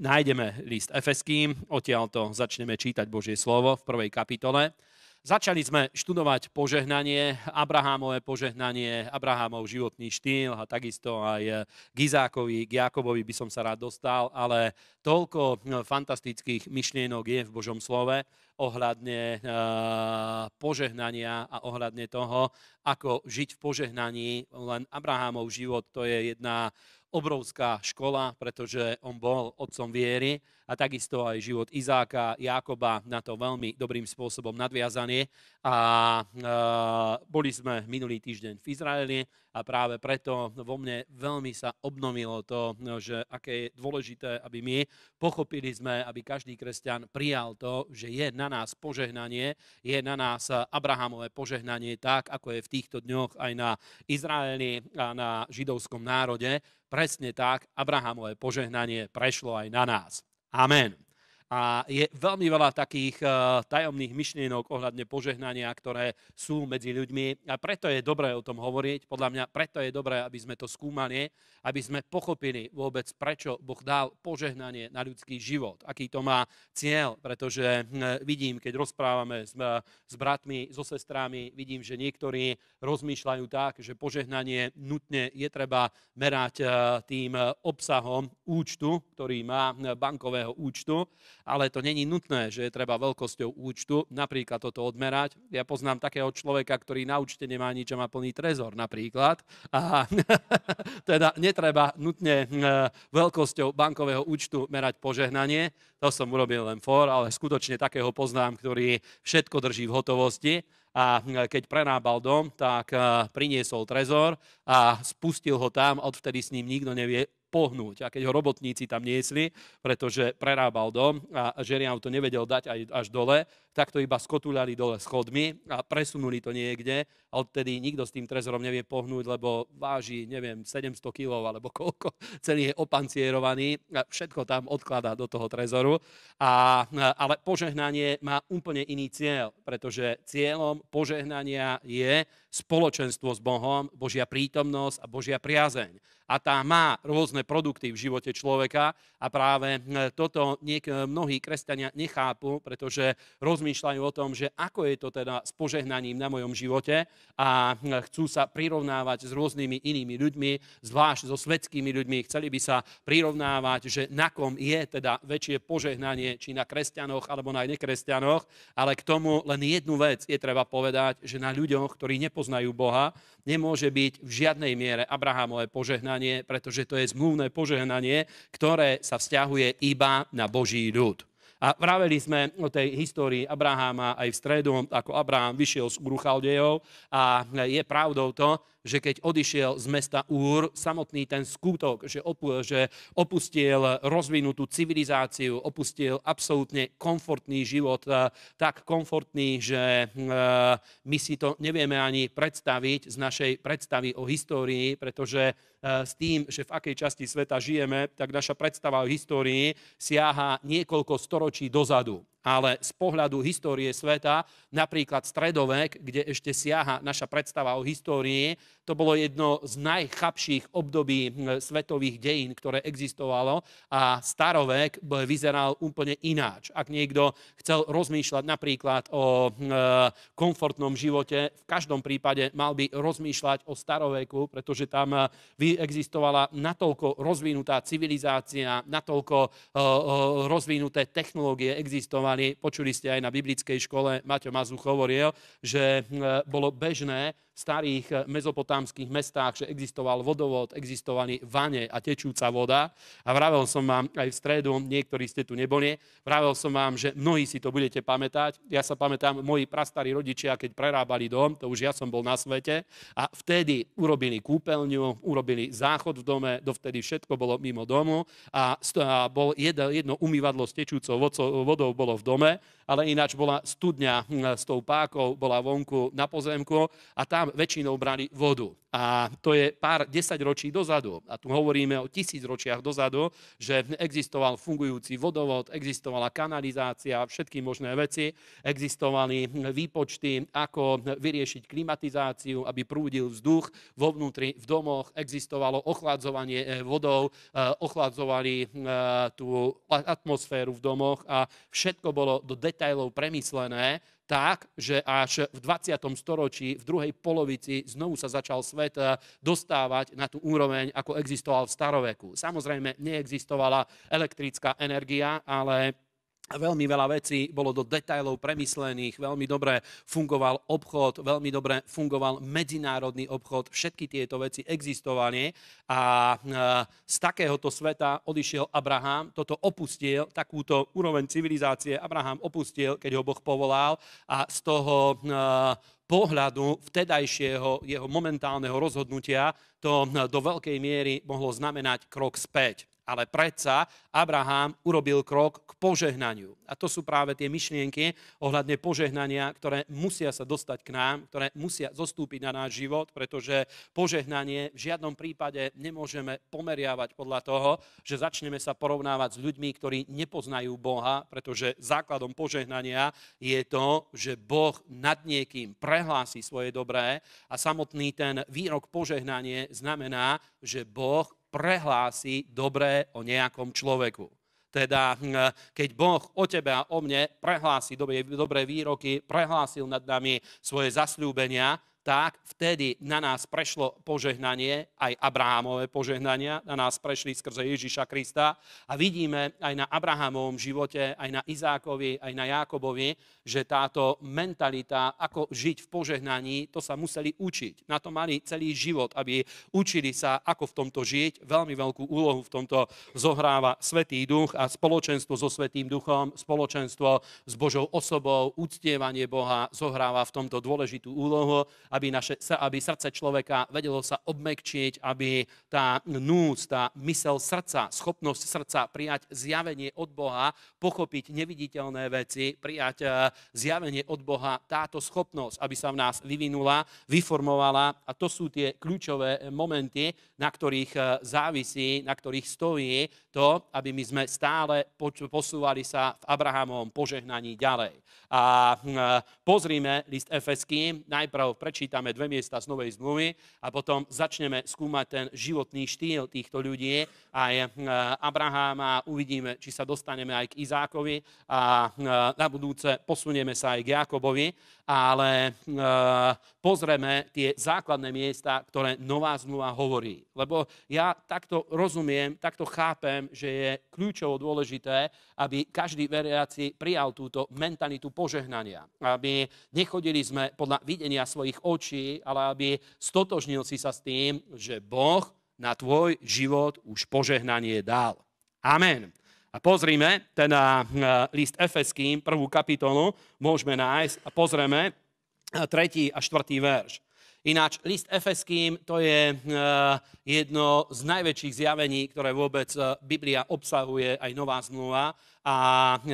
nájdeme list Efeským, odtiaľto začneme čítať Božie slovo v prvej kapitole. Začali sme študovať požehnanie, Abrahámové požehnanie, Abrahámov životný štýl a takisto aj k Izákovi, k Jakobovi by som sa rád dostal, ale toľko no, fantastických myšlienok je v Božom slove ohľadne eh, požehnania a ohľadne toho, ako žiť v požehnaní. Len Abrahámov život to je jedna obrovská škola, pretože on bol otcom viery a takisto aj život Izáka, Jákoba na to veľmi dobrým spôsobom nadviazanie. A a e, boli sme minulý týždeň v Izraeli a práve preto vo mne veľmi sa obnovilo to, že aké je dôležité, aby my pochopili sme, aby každý kresťan prijal to, že je na nás požehnanie, je na nás Abrahamové požehnanie tak, ako je v týchto dňoch aj na Izraeli a na židovskom národe. Presne tak Abrahamové požehnanie prešlo aj na nás. Amen. A je veľmi veľa takých eh, tajomných myšlienok ohľadne požehnania, ktoré sú medzi ľuďmi. A preto je dobré o tom hovoriť. Podľa mňa preto je dobré, aby sme to skúmali, aby sme pochopili vôbec, prečo Boh dal požehnanie na ľudský život. Aký to má cieľ. Pretože hm, vidím, keď rozprávame eh, s, bratmi, so sestrami, vidím, že niektorí rozmýšľajú tak, že požehnanie nutne je treba merať eh, tým obsahom účtu, ktorý má hm, bankového účtu ale to není nutné, že je treba veľkosťou účtu napríklad toto odmerať. Ja poznám takého človeka, ktorý na účte nemá nič a má plný trezor napríklad. A teda netreba nutne hm, veľkosťou bankového účtu merať požehnanie. To som urobil len for, ale skutočne takého poznám, ktorý všetko drží v hotovosti a hm, keď prenábal dom, tak hm, priniesol trezor a spustil ho tam, odvtedy s ním nikto nevie pohnúť. A keď ho robotníci tam niesli, pretože prerábal dom a žeriam to nevedel dať aj až dole, Takto iba skotulali dole schodmi a presunuli to niekde a odtedy nikto s tým trezorom nevie pohnúť, lebo váži, neviem, 700 kg alebo koľko, celý je opancierovaný, a všetko tam odkladá do toho trezoru. A, ale požehnanie má úplne iný cieľ, pretože cieľom požehnania je spoločenstvo s Bohom, Božia prítomnosť a Božia priazeň. A tá má rôzne produkty v živote človeka a práve hm, toto niek- mnohí kresťania nechápu, pretože roz rozmýšľajú o tom, že ako je to teda s požehnaním na mojom živote a chcú sa prirovnávať s rôznymi inými ľuďmi, zvlášť so svetskými ľuďmi. Chceli by sa prirovnávať, že na kom je teda väčšie požehnanie, či na kresťanoch alebo na nekresťanoch, ale k tomu len jednu vec je treba povedať, že na ľuďoch, ktorí nepoznajú Boha, nemôže byť v žiadnej miere Abrahamové požehnanie, pretože to je zmluvné požehnanie, ktoré sa vzťahuje iba na Boží ľud. A vraveli sme o tej histórii Abraháma aj v stredu, ako Abraham vyšiel z Uruchaldejov a je pravdou to, že keď odišiel z mesta Úr, samotný ten skutok, že, opustil rozvinutú civilizáciu, opustil absolútne komfortný život, e, tak komfortný, že e, my si to nevieme ani predstaviť z našej predstavy o histórii, pretože e, s tým, že v akej časti sveta žijeme, tak naša predstava o histórii siaha niekoľko storočí dozadu ale z pohľadu histórie sveta, napríklad stredovek, kde ešte siaha naša predstava o histórii, to bolo jedno z najchapších období svetových dejín, ktoré existovalo a starovek vyzeral úplne ináč. Ak niekto chcel rozmýšľať napríklad o e, komfortnom živote, v každom prípade mal by rozmýšľať o staroveku, pretože tam e, existovala natoľko rozvinutá civilizácia, natoľko e, rozvinuté technológie existovali. Počuli ste aj na biblickej škole, Maťo Mazuch hovoril, že bolo bežné starých eh, mezopotámskych mestách, že existoval vodovod, existovali vane a tečúca voda. A vravel som vám aj v stredu, niektorí ste tu neboli, vravel som vám, že mnohí si to budete pamätať. Ja sa pamätám, moji prastarí rodičia, keď prerábali dom, to už ja som bol na svete, a vtedy urobili kúpeľňu, urobili záchod v dome, dovtedy všetko bolo mimo domu a, a bol jedno, jedno umývadlo s tečúcou vodou bolo v dome, ale ináč bola studňa hm, s tou pákou, bola vonku na pozemku a tá tam väčšinou brali vodu. A to je pár desať ročí dozadu. A tu hovoríme o tisíc ročiach dozadu, že existoval fungujúci vodovod, existovala kanalizácia, všetky možné veci, existovali výpočty, ako vyriešiť klimatizáciu, aby prúdil vzduch vo vnútri, v domoch, existovalo ochladzovanie e, vodou, e, ochladzovali e, tú atmosféru v domoch a všetko bolo do detajlov premyslené, tak, že až v 20. storočí, v druhej polovici, znovu sa začal svet eh, dostávať na tú úroveň, ako existoval v staroveku. Samozrejme, neexistovala elektrická energia, ale a veľmi veľa vecí bolo do detajlov premyslených, veľmi dobre fungoval obchod, veľmi dobre fungoval medzinárodný obchod, všetky tieto veci existovali. A e, z takéhoto sveta odišiel Abraham, toto opustil, takúto úroveň civilizácie Abraham opustil, keď ho Boh povolal a z toho e, pohľadu vtedajšieho jeho momentálneho rozhodnutia to e, do veľkej miery mohlo znamenať krok späť ale predsa Abraham urobil krok k požehnaniu. A to sú práve tie myšlienky ohľadne požehnania, ktoré musia sa dostať k nám, ktoré musia zostúpiť na náš život, pretože požehnanie v žiadnom prípade nemôžeme pomeriavať podľa toho, že začneme sa porovnávať s ľuďmi, ktorí nepoznajú Boha, pretože základom požehnania je to, že Boh nad niekým prehlási svoje dobré a samotný ten výrok požehnanie znamená, že Boh prehlási dobré o nejakom človeku. Teda hm, keď Boh o tebe a o mne prehlási dobré, dobré výroky, prehlásil nad nami svoje zasľúbenia, tak vtedy na nás prešlo požehnanie, aj Abrahamové požehnania na nás prešli skrze Ježiša Krista a vidíme aj na Abrahamovom živote, aj na Izákovi, aj na Jákobovi, že táto mentalita, ako žiť v požehnaní, to sa museli učiť. Na to mali celý život, aby učili sa, ako v tomto žiť. Veľmi veľkú úlohu v tomto zohráva Svetý Duch a spoločenstvo so Svetým Duchom, spoločenstvo s Božou osobou, úctievanie Boha zohráva v tomto dôležitú úlohu aby, naše, aby srdce človeka vedelo sa obmekčiť, aby tá núz, tá mysel srdca, schopnosť srdca prijať zjavenie od Boha, pochopiť neviditeľné veci, prijať e, zjavenie od Boha, táto schopnosť, aby sa v nás vyvinula, vyformovala a to sú tie kľúčové momenty, na ktorých e, závisí, na ktorých stojí to, aby my sme stále posúvali sa v Abrahamovom požehnaní ďalej. A hm, e, pozrime list FSK, najprv prečítame dve miesta z Novej zmluvy a potom začneme skúmať ten životný štýl týchto ľudí, aj hm, e, Abraháma, uvidíme, či sa dostaneme aj k Izákovi a hm, e, na budúce posunieme sa aj k Jakobovi ale e, eh, pozrieme tie základné miesta, ktoré nová zmluva hovorí. Lebo ja takto rozumiem, takto chápem, že je kľúčovo dôležité, aby každý veriaci prijal túto mentalitu požehnania. Aby nechodili sme podľa videnia svojich očí, ale aby stotožnil si sa s tým, že Boh na tvoj život už požehnanie dal. Amen. A pozrime, ten eh, eh, list Efeským, prvú kapitolu, môžeme nájsť a pozrieme eh, tretí a štvrtý verš. Ináč, list Efeským to je jedno z najväčších zjavení, ktoré vôbec Biblia obsahuje, aj Nová zmluva. A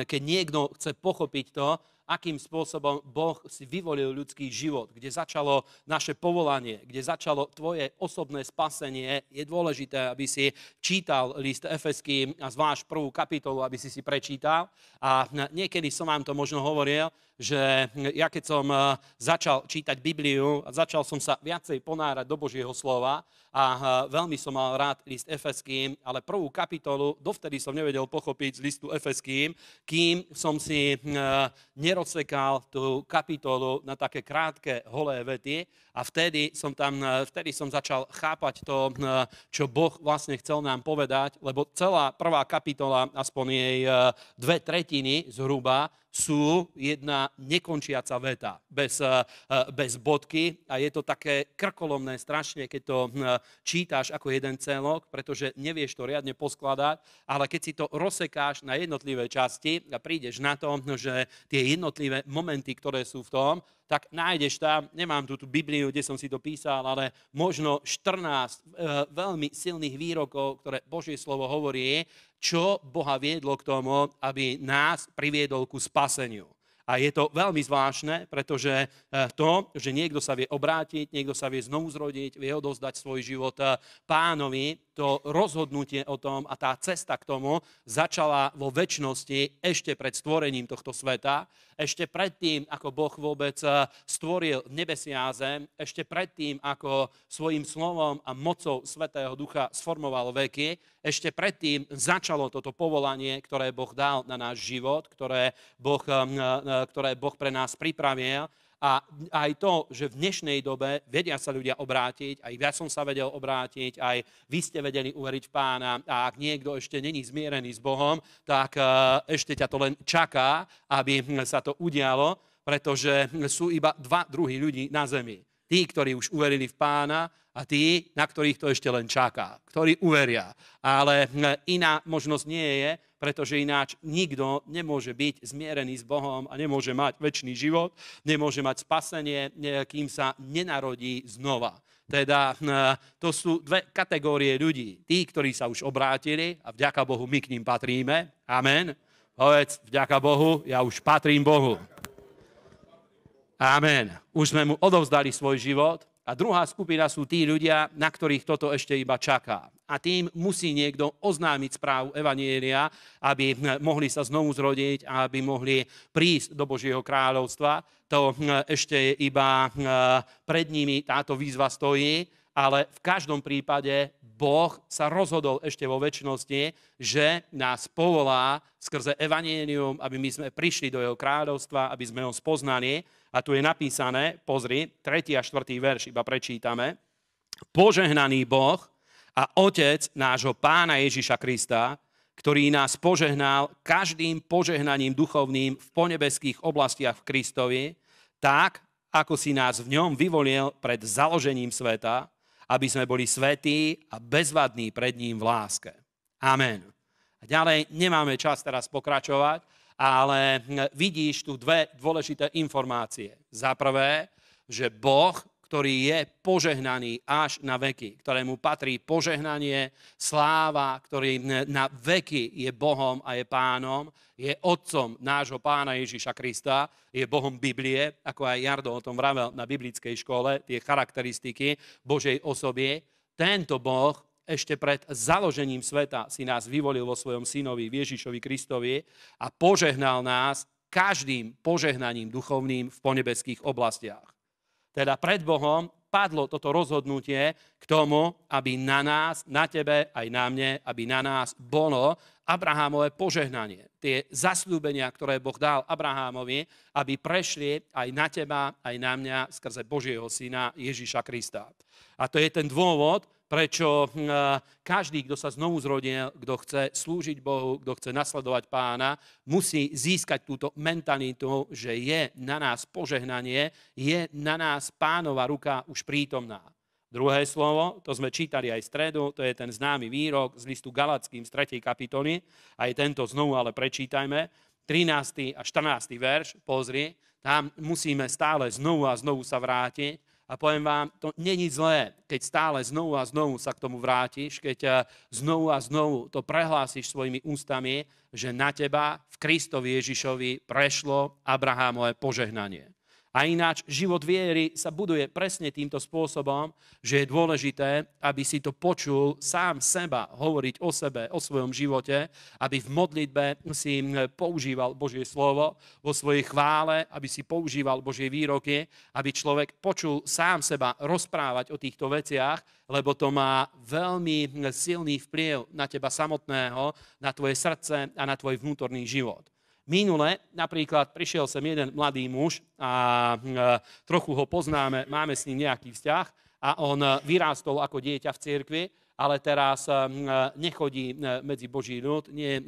keď niekto chce pochopiť to, akým spôsobom Boh si vyvolil ľudský život, kde začalo naše povolanie, kde začalo tvoje osobné spasenie. Je dôležité, aby si čítal list Efesky a zvlášť prvú kapitolu, aby si si prečítal. A niekedy som vám to možno hovoril, že ja keď som eh, začal čítať Bibliu, začal som sa viacej ponárať do Božieho slova a eh, veľmi som mal rád list Efeským, ale prvú kapitolu dovtedy som nevedel pochopiť z listu Efeským, kým som si eh, nerozsekal tú kapitolu na také krátke holé vety a vtedy som, tam, vtedy som začal chápať to, čo Boh vlastne chcel nám povedať, lebo celá prvá kapitola, aspoň jej dve tretiny zhruba, sú jedna nekončiaca veta bez, eh, eh, bez bodky a je to také krkolomné strašne, keď to hm, čítaš ako jeden celok, pretože nevieš to riadne poskladať, ale keď si to rozsekáš na jednotlivé časti a prídeš na to, hm, že tie jednotlivé momenty, ktoré sú v tom, tak nájdeš tam, nemám tu tú Bibliu, kde som si to písal, ale možno 14 e, eh, veľmi silných výrokov, ktoré Božie slovo hovorí čo Boha viedlo k tomu, aby nás priviedol ku spaseniu. A je to veľmi zvláštne, pretože eh, to, že niekto sa vie obrátiť, niekto sa vie znovu zrodiť, vie odozdať svoj život eh, pánovi, to rozhodnutie o tom a tá cesta k tomu začala vo väčšnosti ešte pred stvorením tohto sveta, ešte predtým, ako Boh vôbec eh, stvoril nebesia a zem, ešte predtým, ako svojim slovom a mocou Svetého Ducha sformoval veky, ešte predtým začalo toto povolanie, ktoré Boh dal na náš život, ktoré Boh, eh, eh, ktoré boh pre nás pripravil a aj to, že v dnešnej dobe vedia sa ľudia obrátiť, aj ja som sa vedel obrátiť, aj vy ste vedeli uveriť v pána a ak niekto ešte není zmierený s Bohom, tak e, ešte ťa to len čaká, aby sa to udialo, pretože sú iba dva druhy ľudí na zemi. Tí, ktorí už uverili v pána a tí, na ktorých to ešte len čaká, ktorí uveria. Ale e, iná možnosť nie je, pretože ináč nikto nemôže byť zmierený s Bohom a nemôže mať väčší život, nemôže mať spasenie, kým sa nenarodí znova. Teda hm, to sú dve kategórie ľudí. Tí, ktorí sa už obrátili a vďaka Bohu my k ním patríme. Amen. Povedz, vďaka Bohu, ja už patrím Bohu. Amen. Už sme mu odovzdali svoj život, a druhá skupina sú tí ľudia, na ktorých toto ešte iba čaká. A tým musí niekto oznámiť správu Evanielia, aby mohli sa znovu zrodiť a aby mohli prísť do Božieho kráľovstva. To hm, ešte iba hm, pred nimi táto výzva stojí, ale v každom prípade Boh sa rozhodol ešte vo väčšnosti, že nás povolá skrze Evanielium, aby my sme prišli do Jeho kráľovstva, aby sme ho spoznali a tu je napísané, pozri, 3. a 4. verš iba prečítame. Požehnaný Boh a Otec nášho Pána Ježiša Krista, ktorý nás požehnal každým požehnaním duchovným v ponebeských oblastiach v Kristovi, tak, ako si nás v ňom vyvolil pred založením sveta, aby sme boli svetí a bezvadní pred ním v láske. Amen. A ďalej nemáme čas teraz pokračovať, ale hm, vidíš tu dve dôležité informácie. Za prvé, že Boh, ktorý je požehnaný až na veky, ktorému patrí požehnanie, sláva, ktorý hm, na veky je Bohom a je pánom, je otcom nášho pána Ježíša Krista, je Bohom Biblie, ako aj Jardo o tom vravel na biblickej škole, tie charakteristiky Božej osoby. Tento Boh ešte pred založením sveta si nás vyvolil vo svojom synovi Ježišovi Kristovi a požehnal nás každým požehnaním duchovným v ponebeských oblastiach. Teda pred Bohom padlo toto rozhodnutie k tomu, aby na nás, na tebe, aj na mne, aby na nás bolo Abrahámové požehnanie. Tie zasľúbenia, ktoré Boh dal Abrahámovi, aby prešli aj na teba, aj na mňa skrze Božieho syna Ježiša Krista. A to je ten dôvod, prečo hm, každý, kto sa znovu zrodil, kto chce slúžiť Bohu, kto chce nasledovať pána, musí získať túto mentalitu, že je na nás požehnanie, je na nás pánova ruka už prítomná. Druhé slovo, to sme čítali aj v stredu, to je ten známy výrok z listu Galackým z 3. kapitoly, aj tento znovu ale prečítajme, 13. a 14. verš, pozri, tam musíme stále znovu a znovu sa vrátiť, a poviem vám, to není zlé, keď stále znovu a znovu sa k tomu vrátiš, keď eh, znovu a znovu to prehlásiš svojimi ústami, že na teba v Kristovi Ježišovi prešlo Abrahámové požehnanie. A ináč život viery sa buduje presne týmto spôsobom, že je dôležité, aby si to počul sám seba hovoriť o sebe, o svojom živote, aby v modlitbe si hm, používal Božie slovo, vo svojej chvále, aby si používal Božie výroky, aby človek počul sám seba rozprávať o týchto veciach, lebo to má veľmi hm, silný vplyv na teba samotného, na tvoje srdce a na tvoj vnútorný život. Minule napríklad prišiel sem jeden mladý muž a e, trochu ho poznáme, máme s ním nejaký vzťah a on e, vyrástol ako dieťa v cirkvi ale teraz e, nechodí medzi Boží ľud, nie,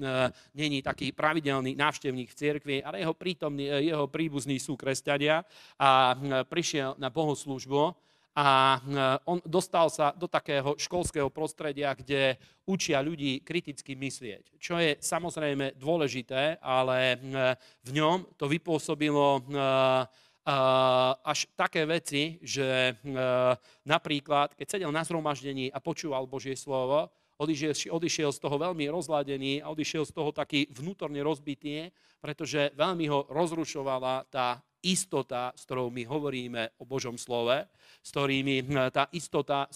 není taký pravidelný návštevník v cirkvi, ale jeho, prítomný, jeho príbuzní sú kresťania a prišiel na bohoslužbu a e, on dostal sa do takého školského prostredia, kde učia ľudí kriticky myslieť, čo je samozrejme dôležité, ale e, v ňom to vypôsobilo e, až také veci, že napríklad, keď sedel na zhromaždení a počúval Božie slovo, odišiel, odišiel z toho veľmi rozladený a odišiel z toho taký vnútorne rozbitý, pretože veľmi ho rozrušovala tá istota, s ktorou my hovoríme o Božom slove, s ktorými hm, tá istota,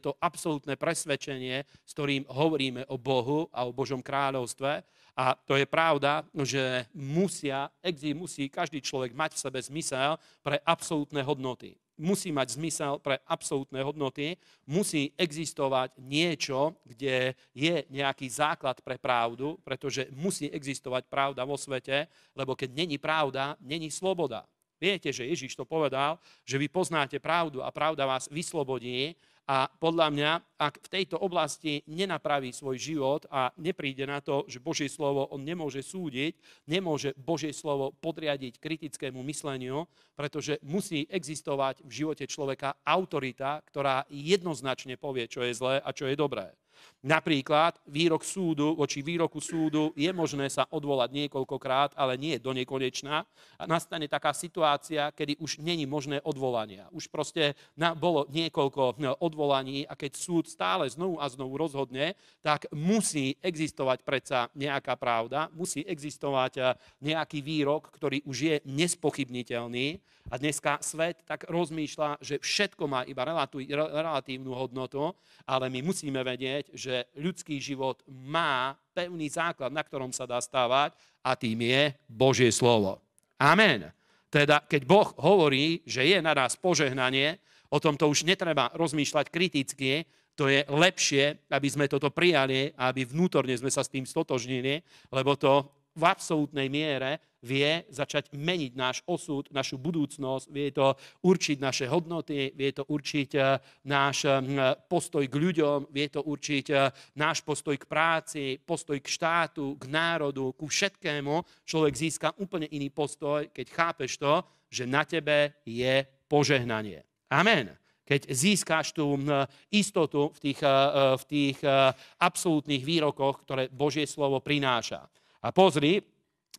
to absolútne presvedčenie, s ktorým hovoríme o Bohu a o Božom kráľovstve. A to je pravda, že musia, exi musí každý človek mať v sebe zmysel pre absolútne hodnoty musí mať zmysel pre absolútne hodnoty, musí existovať niečo, kde je nejaký základ pre pravdu, pretože musí existovať pravda vo svete, lebo keď není pravda, není sloboda. Viete, že Ježiš to povedal, že vy poznáte pravdu a pravda vás vyslobodí a podľa mňa, ak v tejto oblasti nenapraví svoj život a nepríde na to, že Božie slovo on nemôže súdiť, nemôže Božie slovo podriadiť kritickému mysleniu, pretože musí existovať v živote človeka autorita, ktorá jednoznačne povie, čo je zlé a čo je dobré. Napríklad výrok súdu, voči výroku súdu je možné sa odvolať niekoľkokrát, ale nie do nekonečna. A nastane taká situácia, kedy už není možné odvolania. Už proste bolo niekoľko no, odvolaní a keď súd stále znovu a znovu rozhodne, tak musí existovať predsa nejaká pravda, musí existovať eh, nejaký výrok, ktorý už je nespochybniteľný. A dneska svet tak rozmýšľa, že všetko má iba relatívnu hodnotu, ale my musíme vedieť, že že ľudský život má pevný základ, na ktorom sa dá stávať a tým je Božie slovo. Amen. Teda keď Boh hovorí, že je na nás požehnanie, o tom to už netreba rozmýšľať kriticky, to je lepšie, aby sme toto prijali a aby vnútorne sme sa s tým stotožnili, lebo to v absolútnej miere vie začať meniť náš osud, našu budúcnosť, vie to určiť naše hodnoty, vie to určiť eh, náš hm, postoj k ľuďom, vie to určiť eh, náš postoj k práci, postoj k štátu, k národu, ku všetkému. Človek získa úplne iný postoj, keď chápeš to, že na tebe je požehnanie. Amen keď získáš tú hm, istotu v tých, eh, v tých absolútnych výrokoch, ktoré Božie slovo prináša. A pozri,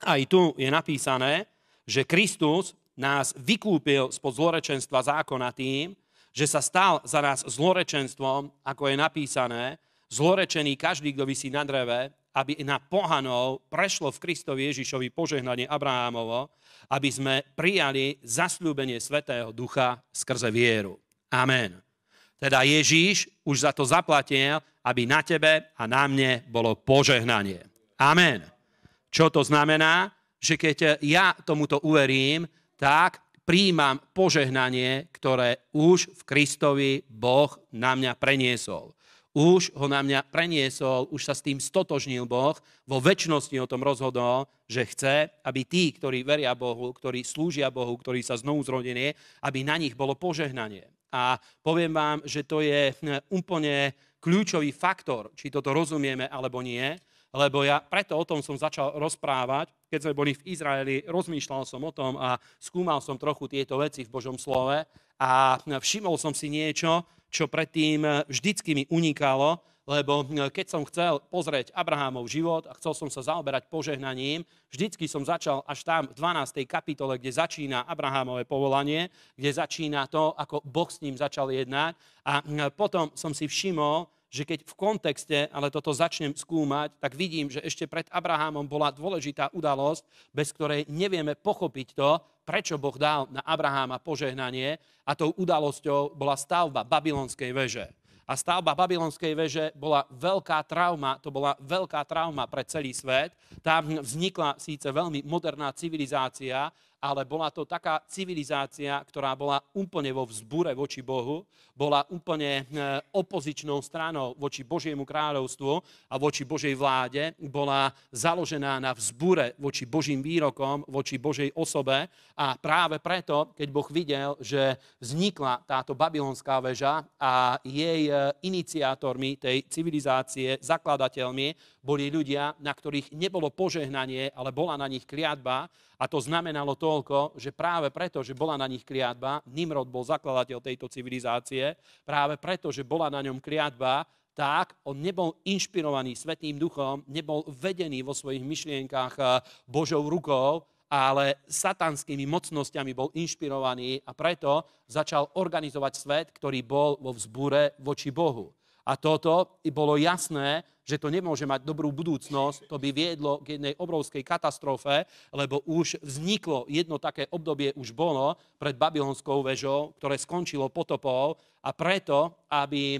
aj tu je napísané, že Kristus nás vykúpil spod zlorečenstva zákona tým, že sa stal za nás zlorečenstvom, ako je napísané, zlorečený každý, kto vysí na dreve, aby na pohanov prešlo v Kristovi Ježišovi požehnanie Abrahámovo, aby sme prijali zasľúbenie Svetého Ducha skrze vieru. Amen. Teda Ježíš už za to zaplatil, aby na tebe a na mne bolo požehnanie. Amen. Čo to znamená? Že keď ja tomuto uverím, tak príjmam požehnanie, ktoré už v Kristovi Boh na mňa preniesol. Už ho na mňa preniesol, už sa s tým stotožnil Boh, vo väčšnosti o tom rozhodol, že chce, aby tí, ktorí veria Bohu, ktorí slúžia Bohu, ktorí sa znovu zrodili, aby na nich bolo požehnanie. A poviem vám, že to je hm, úplne kľúčový faktor, či toto rozumieme alebo nie, lebo ja preto o tom som začal rozprávať, keď sme boli v Izraeli, rozmýšľal som o tom a skúmal som trochu tieto veci v Božom slove a všimol som si niečo, čo predtým vždycky mi unikalo, lebo keď som chcel pozrieť Abrahámov život a chcel som sa zaoberať požehnaním, vždycky som začal až tam v 12. kapitole, kde začína Abrahámové povolanie, kde začína to, ako Boh s ním začal jednať. A potom som si všimol, že keď v kontexte, ale toto začnem skúmať, tak vidím, že ešte pred Abrahamom bola dôležitá udalosť, bez ktorej nevieme pochopiť to, prečo Boh dal na Abraháma požehnanie a tou udalosťou bola stavba babylonskej veže. A stavba babylonskej veže bola veľká trauma, to bola veľká trauma pre celý svet. Tam vznikla síce veľmi moderná civilizácia, ale bola to taká civilizácia, ktorá bola úplne vo vzbure voči Bohu, bola úplne e, opozičnou stranou voči Božiemu kráľovstvu a voči Božej vláde, bola založená na vzbure voči Božím výrokom, voči Božej osobe a práve preto, keď Boh videl, že vznikla táto babylonská väža a jej e, iniciátormi tej civilizácie, zakladateľmi boli ľudia, na ktorých nebolo požehnanie, ale bola na nich kliatba. A to znamenalo toľko, že práve preto, že bola na nich kliatba, Nimrod bol zakladateľ tejto civilizácie, práve preto, že bola na ňom kliatba, tak on nebol inšpirovaný Svetým duchom, nebol vedený vo svojich myšlienkách eh, Božou rukou, ale satanskými mocnosťami bol inšpirovaný a preto začal organizovať svet, ktorý bol vo vzbúre voči Bohu. A toto bolo jasné že to nemôže mať dobrú budúcnosť, to by viedlo k jednej obrovskej katastrofe, lebo už vzniklo jedno také obdobie, už bolo pred babylonskou väžou, ktoré skončilo potopou a preto, aby e,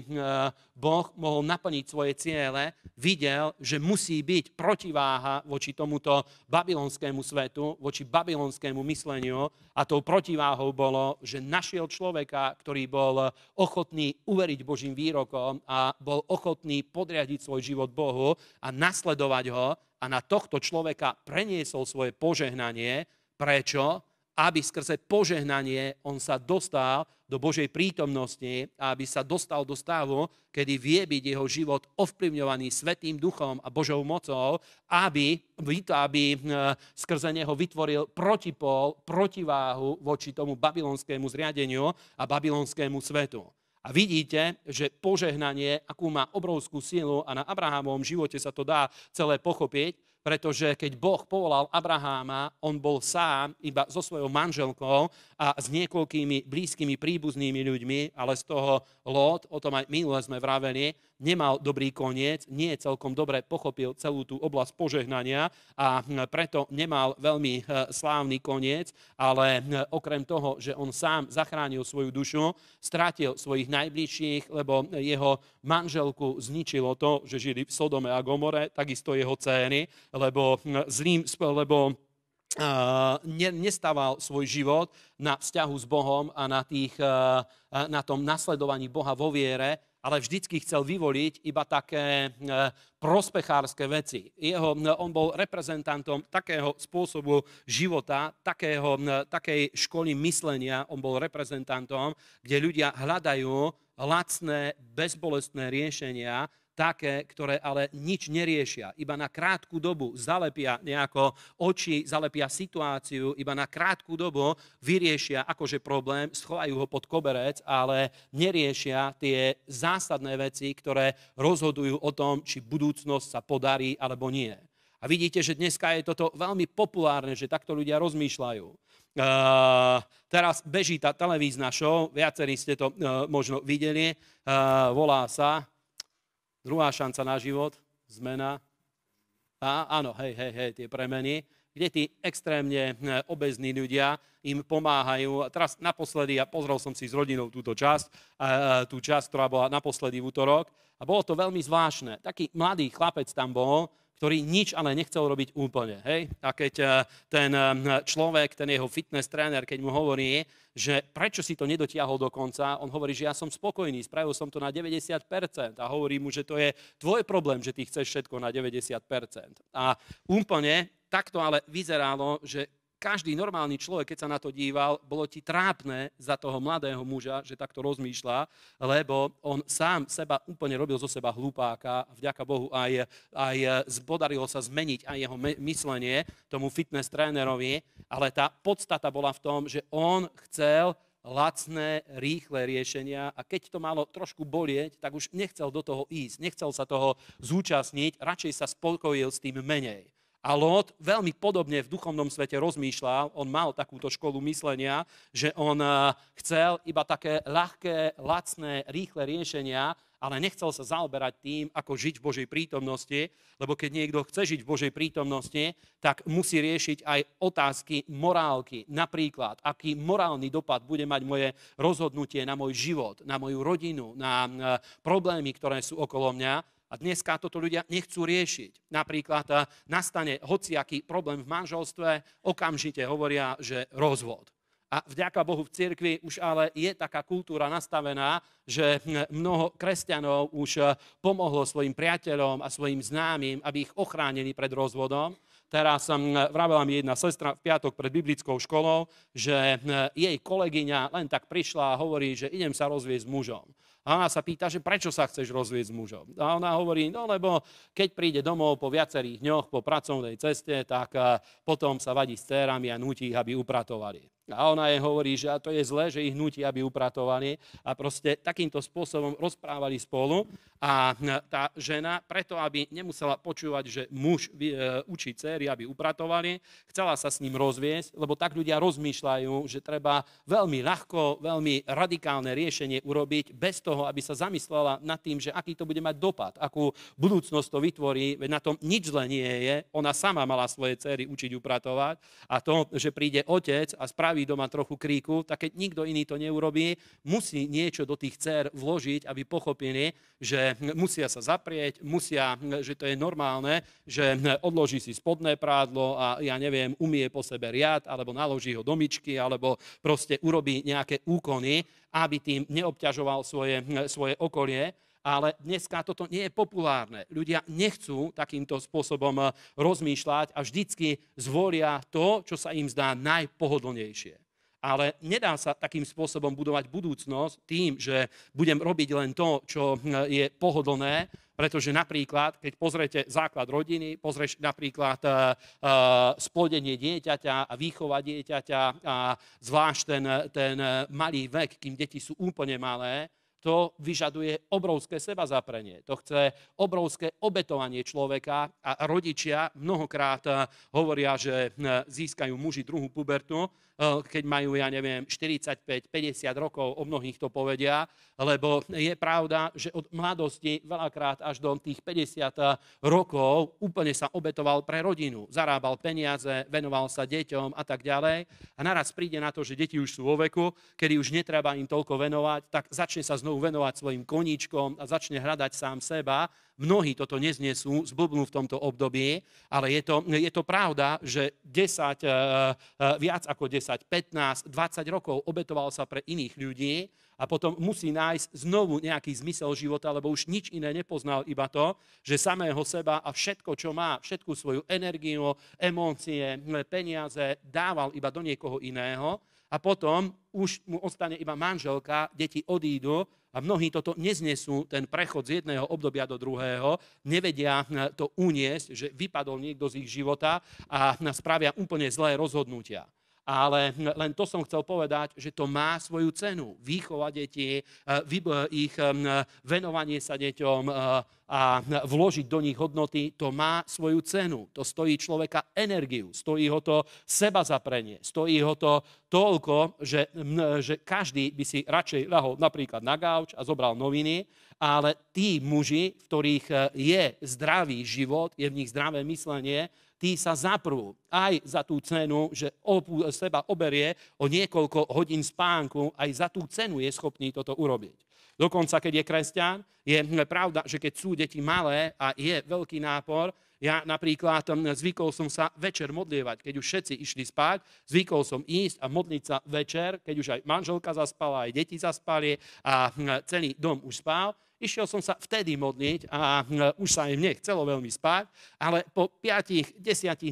Boh mohol naplniť svoje ciele, videl, že musí byť protiváha voči tomuto babylonskému svetu, voči babylonskému mysleniu a tou protiváhou bolo, že našiel človeka, ktorý bol ochotný uveriť Božím výrokom a bol ochotný podriadiť svoj život život Bohu a nasledovať ho a na tohto človeka preniesol svoje požehnanie. Prečo? Aby skrze požehnanie on sa dostal do Božej prítomnosti a aby sa dostal do stavu, kedy vie byť jeho život ovplyvňovaný Svetým duchom a Božou mocou, aby, aby eh, skrze neho vytvoril protipol, protiváhu voči tomu babylonskému zriadeniu a babylonskému svetu. A vidíte, že požehnanie, akú má obrovskú silu a na Abrahamovom živote sa to dá celé pochopiť, pretože keď Boh povolal Abraháma, on bol sám iba so svojou manželkou a s niekoľkými blízkymi príbuznými ľuďmi, ale z toho Lot, o tom aj minule sme vraveli, nemal dobrý koniec, nie celkom dobre pochopil celú tú oblasť požehnania a preto nemal veľmi eh, slávny koniec, ale eh, okrem toho, že on sám zachránil svoju dušu, strátil svojich najbližších, lebo jeho manželku zničilo to, že žili v Sodome a Gomore, takisto jeho céry, lebo, hm, zlým, lebo ne, nestával svoj život na vzťahu s Bohom a na, tých, na tom nasledovaní Boha vo viere, ale vždycky chcel vyvoliť iba také hm, prospechárske veci. Jeho, hm, on bol reprezentantom takého spôsobu života, takého, takej školy myslenia, on bol reprezentantom, kde ľudia hľadajú lacné, bezbolestné riešenia, také, ktoré ale nič neriešia. Iba na krátku dobu zalepia nejako oči, zalepia situáciu, iba na krátku dobu vyriešia akože problém, schovajú ho pod koberec, ale neriešia tie zásadné veci, ktoré rozhodujú o tom, či budúcnosť sa podarí alebo nie. A vidíte, že dneska je toto veľmi populárne, že takto ľudia rozmýšľajú. Uh, teraz beží tá televízna show, viacerí ste to uh, možno videli, uh, volá sa Druhá šanca na život, zmena. A áno, hej, hej, hej, tie premeny, kde tí extrémne hm, obezní ľudia im pomáhajú. Teraz naposledy, ja pozrel som si s rodinou túto časť, tú časť, ktorá bola naposledy v útorok, a bolo to veľmi zvláštne. Taký mladý chlapec tam bol, ktorý nič ale nechcel robiť úplne. Hej? A keď eh, ten eh, človek, ten jeho fitness tréner, keď mu hovorí, že prečo si to nedotiahol do konca, on hovorí, že ja som spokojný, spravil som to na 90% a hovorí mu, že to je tvoj problém, že ty chceš všetko na 90%. A úplne takto ale vyzeralo, že každý normálny človek, keď sa na to díval, bolo ti trápne za toho mladého muža, že takto rozmýšľa, lebo on sám seba úplne robil zo seba hlupáka a vďaka Bohu aj, aj zbodarilo sa zmeniť aj jeho myslenie tomu fitness trénerovi, ale tá podstata bola v tom, že on chcel lacné, rýchle riešenia a keď to malo trošku bolieť, tak už nechcel do toho ísť, nechcel sa toho zúčastniť, radšej sa spokojil s tým menej. A Lot veľmi podobne v duchovnom svete rozmýšľal, on mal takúto školu myslenia, že on eh, chcel iba také ľahké, lacné, rýchle riešenia, ale nechcel sa zaoberať tým, ako žiť v Božej prítomnosti, lebo keď niekto chce žiť v Božej prítomnosti, tak musí riešiť aj otázky morálky. Napríklad, aký morálny dopad bude mať moje rozhodnutie na môj život, na moju rodinu, na eh, problémy, ktoré sú okolo mňa. A dneska toto ľudia nechcú riešiť. Napríklad eh, nastane hociaký problém v manželstve, okamžite hovoria, že rozvod. A vďaka Bohu v cirkvi už ale je taká kultúra nastavená, že hm, mnoho kresťanov už eh, pomohlo svojim priateľom a svojim známym, aby ich ochránili pred rozvodom. Teraz som hm, vravela mi jedna sestra v piatok pred biblickou školou, že hm, jej kolegyňa len tak prišla a hovorí, že idem sa rozvieť s mužom. A ona sa pýta, že prečo sa chceš rozvieť s mužom. A ona hovorí, no lebo keď príde domov po viacerých dňoch, po pracovnej ceste, tak eh, potom sa vadí s cérami a nutí ich, aby upratovali. A ona jej hovorí, že to je zlé, že ich nutí, aby upratovali. A proste takýmto spôsobom rozprávali spolu. A tá žena, preto aby nemusela počúvať, že muž e, učí céry, aby upratovali, chcela sa s ním rozviesť, lebo tak ľudia rozmýšľajú, že treba veľmi ľahko, veľmi radikálne riešenie urobiť, bez toho, aby sa zamyslela nad tým, že aký to bude mať dopad, akú budúcnosť to vytvorí. Veď na tom nič zle nie je. Ona sama mala svoje céry učiť upratovať. A to, že príde otec a spraví spraví doma trochu kríku, tak keď nikto iný to neurobí, musí niečo do tých dcer vložiť, aby pochopili, že musia sa zaprieť, musia, že to je normálne, že odloží si spodné prádlo a ja neviem, umie po sebe riad, alebo naloží ho do myčky, alebo proste urobí nejaké úkony, aby tým neobťažoval svoje, svoje okolie ale dneska toto nie je populárne. Ľudia nechcú takýmto spôsobom eh, rozmýšľať a vždycky zvolia to, čo sa im zdá najpohodlnejšie. Ale nedá sa takým spôsobom budovať budúcnosť tým, že budem robiť len to, čo eh, je pohodlné, pretože napríklad, keď pozriete základ rodiny, pozrieš napríklad eh, splodenie dieťaťa a výchova dieťaťa a zvlášť ten, ten malý vek, kým deti sú úplne malé, to vyžaduje obrovské seba zaprenie, to chce obrovské obetovanie človeka a rodičia mnohokrát eh, hovoria, že eh, získajú muži druhú pubertu, Eh, keď majú, ja neviem, 45, 50 rokov, o mnohých to povedia, lebo je pravda, že od mladosti veľakrát až do tých 50 eh, rokov úplne sa obetoval pre rodinu. Zarábal peniaze, venoval sa deťom a tak ďalej. A naraz príde na to, že deti už sú vo veku, kedy už netreba im toľko venovať, tak začne sa znovu venovať svojim koníčkom a začne hľadať sám seba Mnohí toto neznesú, zblbnú v tomto období, ale je to, je to pravda, že 10, eh, eh, viac ako 10, 15, 20 rokov obetoval sa pre iných ľudí a potom musí nájsť znovu nejaký zmysel života, lebo už nič iné nepoznal, iba to, že samého seba a všetko, čo má, všetku svoju energiu, emócie, eh, peniaze dával iba do niekoho iného a potom už mu ostane iba manželka, deti odídu a mnohí toto neznesú, ten prechod z jedného obdobia do druhého, nevedia hm, to uniesť, že vypadol niekto z ich života a hm, spravia úplne zlé rozhodnutia ale hm, len to som chcel povedať, že to má svoju cenu. Výchova detí, eh, ich hm, venovanie sa deťom eh, a vložiť do nich hodnoty, to má svoju cenu. To stojí človeka energiu, stojí ho to seba zaprenie, stojí ho to toľko, že, hm, že každý by si radšej ľahol napríklad na gauč a zobral noviny, ale tí muži, v ktorých eh, je zdravý život, je v nich zdravé myslenie, ty sa zaprú aj za tú cenu, že obu, seba oberie o niekoľko hodín spánku, aj za tú cenu je schopný toto urobiť. Dokonca, keď je kresťan, je pravda, že keď sú deti malé a je veľký nápor, ja napríklad zvykol som sa večer modlievať, keď už všetci išli spať, zvykol som ísť a modliť sa večer, keď už aj manželka zaspala, aj deti zaspali a celý dom už spal, Išiel som sa vtedy modliť a e, už sa im nechcelo veľmi spať, ale po 5-10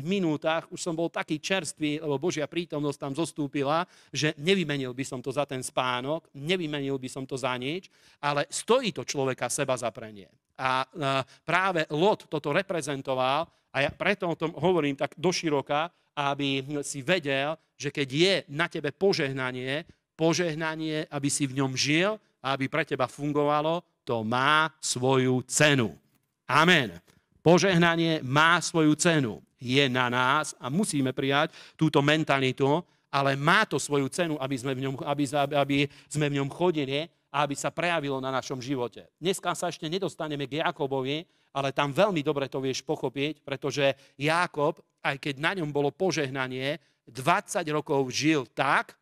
minútach už som bol taký čerstvý, lebo Božia prítomnosť tam zostúpila, že nevymenil by som to za ten spánok, nevymenil by som to za nič, ale stojí to človeka seba za prenie. A e, práve Lot toto reprezentoval a ja preto o tom hovorím tak doširoka, aby si vedel, že keď je na tebe požehnanie, požehnanie, aby si v ňom žil a aby pre teba fungovalo to má svoju cenu. Amen. Požehnanie má svoju cenu. Je na nás a musíme prijať túto mentalitu, ale má to svoju cenu, aby sme v ňom, aby, aby sme v ňom chodili a aby sa prejavilo na našom živote. Dneska sa ešte nedostaneme k Jakobovi, ale tam veľmi dobre to vieš pochopiť, pretože Jakob, aj keď na ňom bolo požehnanie, 20 rokov žil tak,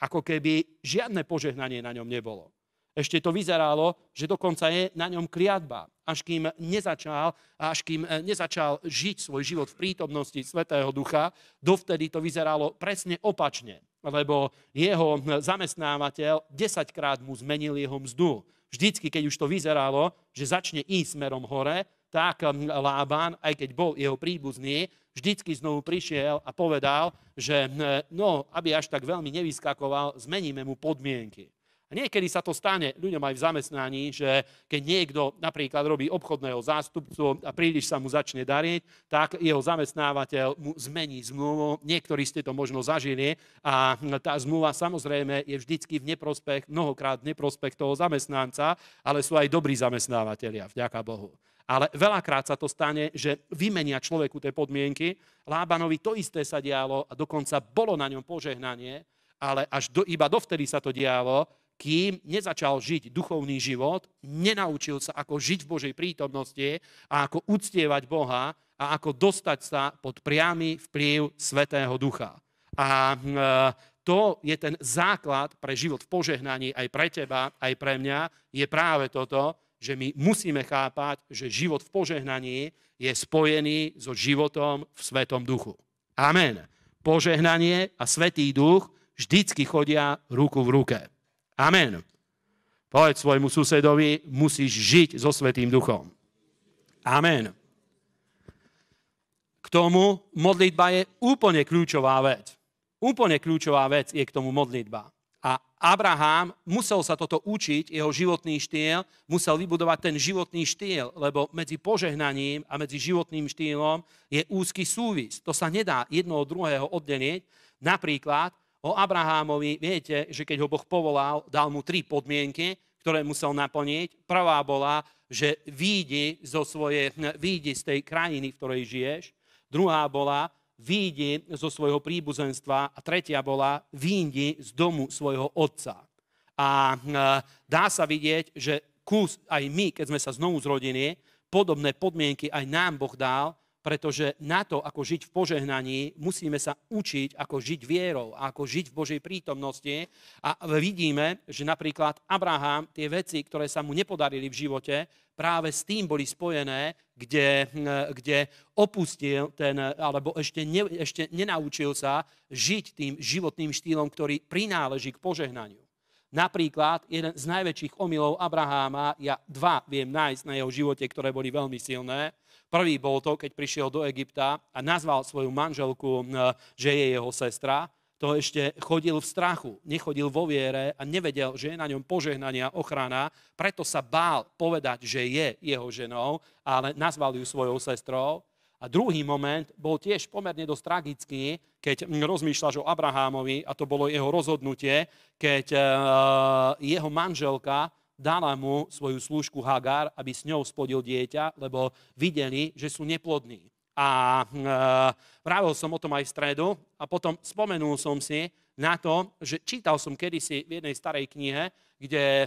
ako keby žiadne požehnanie na ňom nebolo. Ešte to vyzeralo, že dokonca je na ňom kliatba, až kým nezačal, až kým e, nezačal žiť svoj život v prítomnosti Svetého Ducha, dovtedy to vyzeralo presne opačne, lebo jeho e, zamestnávateľ desaťkrát mu zmenil jeho mzdu. Vždycky, keď už to vyzeralo, že začne ísť smerom hore, tak Lában, aj keď bol jeho príbuzný, vždycky znovu prišiel a povedal, že e, no, aby až tak veľmi nevyskakoval, zmeníme mu podmienky. A niekedy sa to stane ľuďom aj v zamestnaní, že keď niekto napríklad robí obchodného zástupcu a príliš sa mu začne dariť, tak jeho zamestnávateľ mu zmení zmluvu. Niektorí ste to možno zažili a tá zmluva samozrejme je vždycky v neprospech, mnohokrát v neprospech toho zamestnanca, ale sú aj dobrí zamestnávateľia, vďaka Bohu. Ale veľakrát sa to stane, že vymenia človeku tie podmienky. Lábanovi to isté sa dialo a dokonca bolo na ňom požehnanie, ale až do, iba dovtedy sa to dialo, kým nezačal žiť duchovný život, nenaučil sa, ako žiť v Božej prítomnosti a ako uctievať Boha a ako dostať sa pod priamy vplyv Svetého Ducha. A e, to je ten základ pre život v požehnaní aj pre teba, aj pre mňa, je práve toto, že my musíme chápať, že život v požehnaní je spojený so životom v Svetom Duchu. Amen. Požehnanie a Svetý Duch vždycky chodia ruku v ruke. Amen. Povedz svojmu susedovi, musíš žiť so Svetým duchom. Amen. K tomu modlitba je úplne kľúčová vec. Úplne kľúčová vec je k tomu modlitba. A Abraham musel sa toto učiť, jeho životný štýl, musel vybudovať ten životný štýl, lebo medzi požehnaním a medzi životným štýlom je úzky súvis. To sa nedá jedno od druhého oddeliť. Napríklad o Abrahámovi, viete, že keď ho Boh povolal, dal mu tri podmienky, ktoré musel naplniť. Prvá bola, že výjdi, zo svoje, výjdi z tej krajiny, v ktorej žiješ. Druhá bola, výjdi zo svojho príbuzenstva. A tretia bola, výjdi z domu svojho otca. A e, dá sa vidieť, že kus aj my, keď sme sa znovu zrodili, podobné podmienky aj nám Boh dal, pretože na to, ako žiť v požehnaní, musíme sa učiť, ako žiť vierou ako žiť v Božej prítomnosti. A vidíme, že napríklad Abraham tie veci, ktoré sa mu nepodarili v živote, práve s tým boli spojené, kde, hm, kde opustil ten, alebo ešte, ne, ešte nenaučil sa žiť tým životným štýlom, ktorý prináleží k požehnaniu. Napríklad jeden z najväčších omylov Abraháma, ja dva viem nájsť na jeho živote, ktoré boli veľmi silné, Prvý bol to, keď prišiel do Egypta a nazval svoju manželku, eh, že je jeho sestra. To ešte chodil v strachu, nechodil vo viere a nevedel, že je na ňom požehnania, ochrana, preto sa bál povedať, že je jeho ženou, ale nazval ju svojou sestrou. A druhý moment bol tiež pomerne dosť tragický, keď rozmýšľaš o Abrahámovi, a to bolo jeho rozhodnutie, keď eh, jeho manželka dala mu svoju slúžku Hagar, aby s ňou spodil dieťa, lebo videli, že sú neplodní. A e, som o tom aj v stredu a potom spomenul som si na to, že čítal som kedysi v jednej starej knihe, kde e,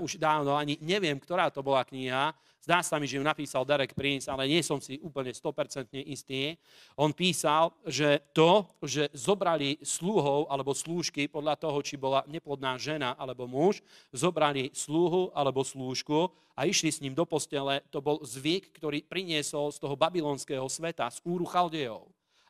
už dávno ani neviem, ktorá to bola kniha, Zdá sa mi, že ju napísal Derek Prince, ale nie som si úplne 100% istý. On písal, že to, že zobrali sluhov alebo slúžky podľa toho, či bola neplodná žena alebo muž, zobrali sluhu alebo slúžku a išli s ním do postele, to bol zvyk, ktorý priniesol z toho babylonského sveta, z úru Chaldejov.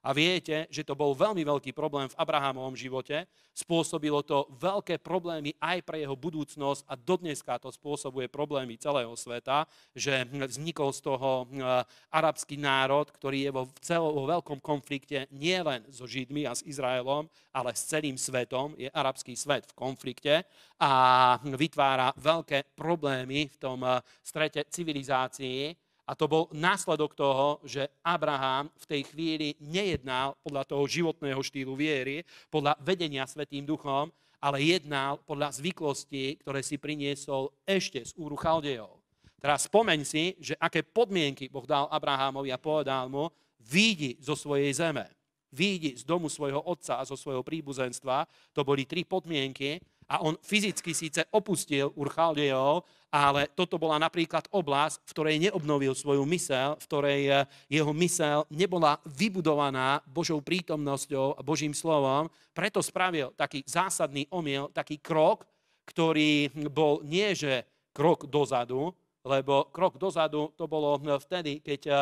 A viete, že to bol veľmi veľký problém v Abrahamovom živote. Spôsobilo to veľké problémy aj pre jeho budúcnosť a dodneska to spôsobuje problémy celého sveta, že vznikol z toho eh, arabský národ, ktorý je vo, celom, vo veľkom konflikte nielen so Židmi a s Izraelom, ale s celým svetom. Je arabský svet v konflikte a vytvára veľké problémy v tom eh, strete civilizácií a to bol následok toho, že Abraham v tej chvíli nejednal podľa toho životného štýlu viery, podľa vedenia Svetým duchom, ale jednal podľa zvyklostí, ktoré si priniesol ešte z úru Chaldejov. Teraz spomeň si, že aké podmienky Boh dal Abrahamovi a povedal mu, výjdi zo svojej zeme, výjdi z domu svojho otca a zo svojho príbuzenstva. To boli tri podmienky a on fyzicky síce opustil Urchaldejo, ale toto bola napríklad oblasť, v ktorej neobnovil svoju mysel, v ktorej eh, jeho mysel nebola vybudovaná Božou prítomnosťou a Božím slovom, preto spravil taký zásadný omiel, taký krok, ktorý bol nie že krok dozadu, lebo krok dozadu to bolo eh, vtedy, keď eh,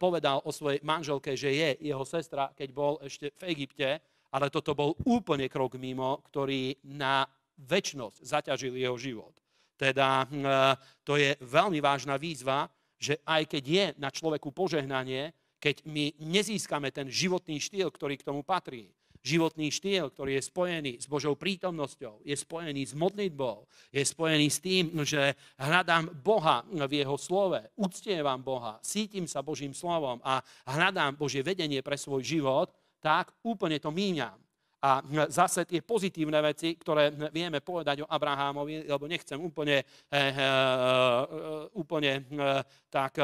povedal o svojej manželke, že je jeho sestra, keď bol ešte v Egypte, ale toto bol úplne krok mimo, ktorý na väčnosť zaťažil jeho život. Teda hm, e, to je veľmi vážna výzva, že aj keď je na človeku požehnanie, keď my nezískame ten životný štýl, ktorý k tomu patrí, životný štýl, ktorý je spojený s Božou prítomnosťou, je spojený s modlitbou, je spojený s tým, že hľadám Boha v jeho slove, uctievam Boha, sítim sa Božím slovom a hľadám Božie vedenie pre svoj život, tak úplne to míňam. A zase tie pozitívne veci, ktoré vieme povedať o Abrahámovi, lebo nechcem úplne, e, e, úplne e, tak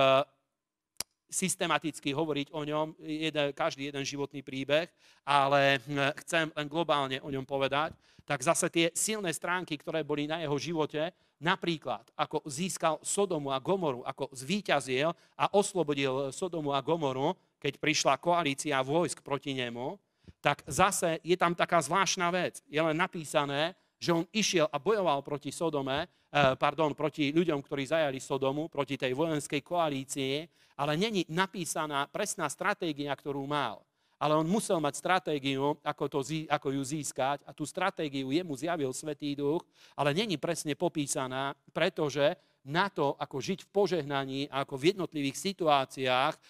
systematicky hovoriť o ňom, jeden, každý jeden životný príbeh, ale chcem len globálne o ňom povedať, tak zase tie silné stránky, ktoré boli na jeho živote, napríklad ako získal Sodomu a Gomoru, ako zvíťazil a oslobodil Sodomu a Gomoru, keď prišla koalícia vojsk proti nemu, tak zase je tam taká zvláštna vec. Je len napísané, že on išiel a bojoval proti Sodome, eh, pardon, proti ľuďom, ktorí zajali Sodomu, proti tej vojenskej koalícii, ale není napísaná presná stratégia, ktorú mal. Ale on musel mať stratégiu, ako, to, ako ju získať a tú stratégiu jemu zjavil Svetý duch, ale není presne popísaná, pretože na to, ako žiť v požehnaní a ako v jednotlivých situáciách ehm,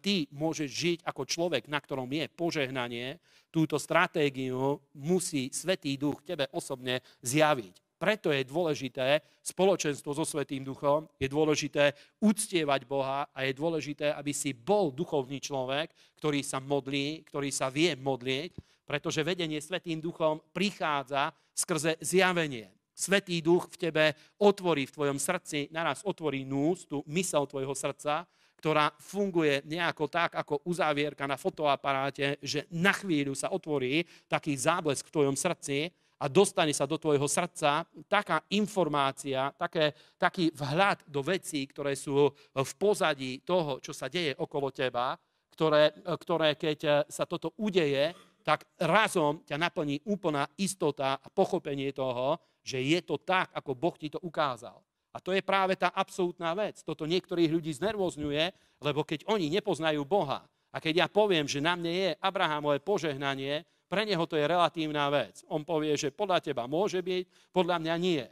ty môžeš žiť ako človek, na ktorom je požehnanie, túto stratégiu musí Svetý Duch tebe osobne zjaviť. Preto je dôležité spoločenstvo so Svetým Duchom, je dôležité uctievať Boha a je dôležité, aby si bol duchovný človek, ktorý sa modlí, ktorý sa vie modliť, pretože vedenie Svetým Duchom prichádza skrze zjavenie. Svetý duch v tebe otvorí v tvojom srdci, naraz otvorí nús, tú mysel tvojho srdca, ktorá funguje nejako tak, ako uzávierka na fotoaparáte, že na chvíľu sa otvorí taký záblesk v tvojom srdci a dostane sa do tvojho srdca taká informácia, také, taký vhľad do vecí, ktoré sú v pozadí toho, čo sa deje okolo teba, ktoré, ktoré keď sa toto udeje, tak razom ťa naplní úplná istota a pochopenie toho, že je to tak, ako Boh ti to ukázal. A to je práve tá absolútna vec. Toto niektorých ľudí znervozňuje, lebo keď oni nepoznajú Boha a keď ja poviem, že na mne je Abrahamové požehnanie, pre neho to je relatívna vec. On povie, že podľa teba môže byť, podľa mňa nie.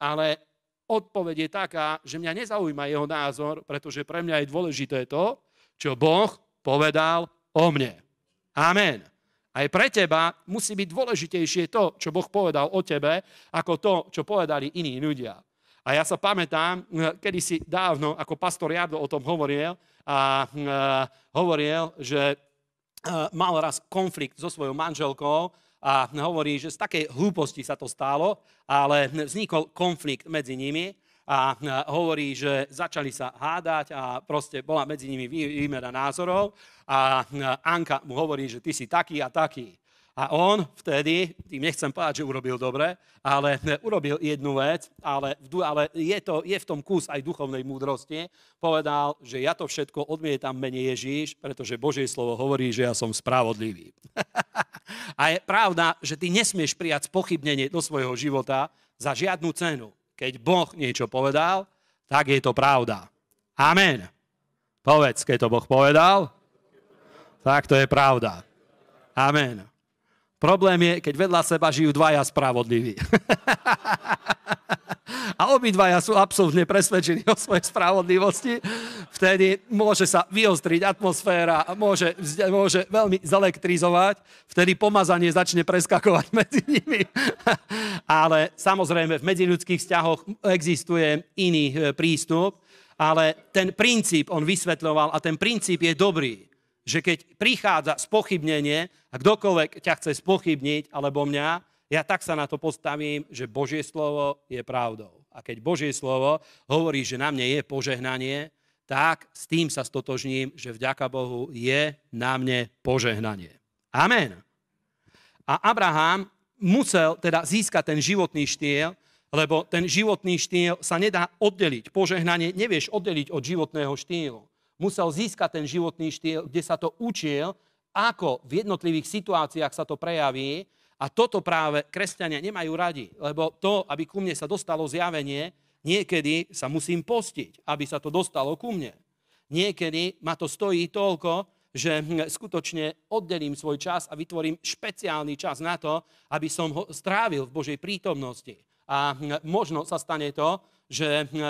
Ale odpoveď je taká, že mňa nezaujíma jeho názor, pretože pre mňa je dôležité to, čo Boh povedal o mne. Amen. Aj pre teba musí byť dôležitejšie to, čo Boh povedal o tebe, ako to, čo povedali iní ľudia. A ja sa pamätám, eh, kedy si dávno, ako pastor Jardo o tom hovoril, a, eh, hovoril, že eh, mal raz konflikt so svojou manželkou a hovorí, že z takej hlúposti sa to stalo, ale vznikol konflikt medzi nimi a hovorí, že začali sa hádať a proste bola medzi nimi výmena názorov a Anka mu hovorí, že ty si taký a taký. A on vtedy, tým nechcem povedať, že urobil dobre, ale urobil jednu vec, ale, ale je, to, je v tom kus aj duchovnej múdrosti. Povedal, že ja to všetko odmietam mene Ježíš, pretože Božie slovo hovorí, že ja som spravodlivý. a je pravda, že ty nesmieš prijať pochybnenie do svojho života za žiadnu cenu keď Boh niečo povedal, tak je to pravda. Amen. Povedz, keď to Boh povedal, tak to je pravda. Amen. Problém je, keď vedľa seba žijú dvaja spravodliví. a obidvaja sú absolútne presvedčení o svojej spravodlivosti, vtedy môže sa vyostriť atmosféra, môže, môže veľmi zelektrizovať, vtedy pomazanie začne preskakovať medzi nimi. ale samozrejme v medziľudských vzťahoch existuje iný e, prístup, ale ten princíp on vysvetľoval a ten princíp je dobrý že keď prichádza spochybnenie a kdokoľvek ťa chce spochybniť alebo mňa, ja tak sa na to postavím, že Božie slovo je pravdou. A keď Božie slovo hovorí, že na mne je požehnanie, tak s tým sa stotožním, že vďaka Bohu je na mne požehnanie. Amen. A Abraham musel teda získať ten životný štýl, lebo ten životný štýl sa nedá oddeliť. Požehnanie nevieš oddeliť od životného štýlu. Musel získať ten životný štýl, kde sa to učil, ako v jednotlivých situáciách sa to prejaví a toto práve kresťania nemajú radi, lebo to, aby ku mne sa dostalo zjavenie, niekedy sa musím postiť, aby sa to dostalo ku mne. Niekedy ma to stojí toľko, že hm, skutočne oddelím svoj čas a vytvorím špeciálny čas na to, aby som ho strávil v Božej prítomnosti. A hm, možno sa stane to, že hm,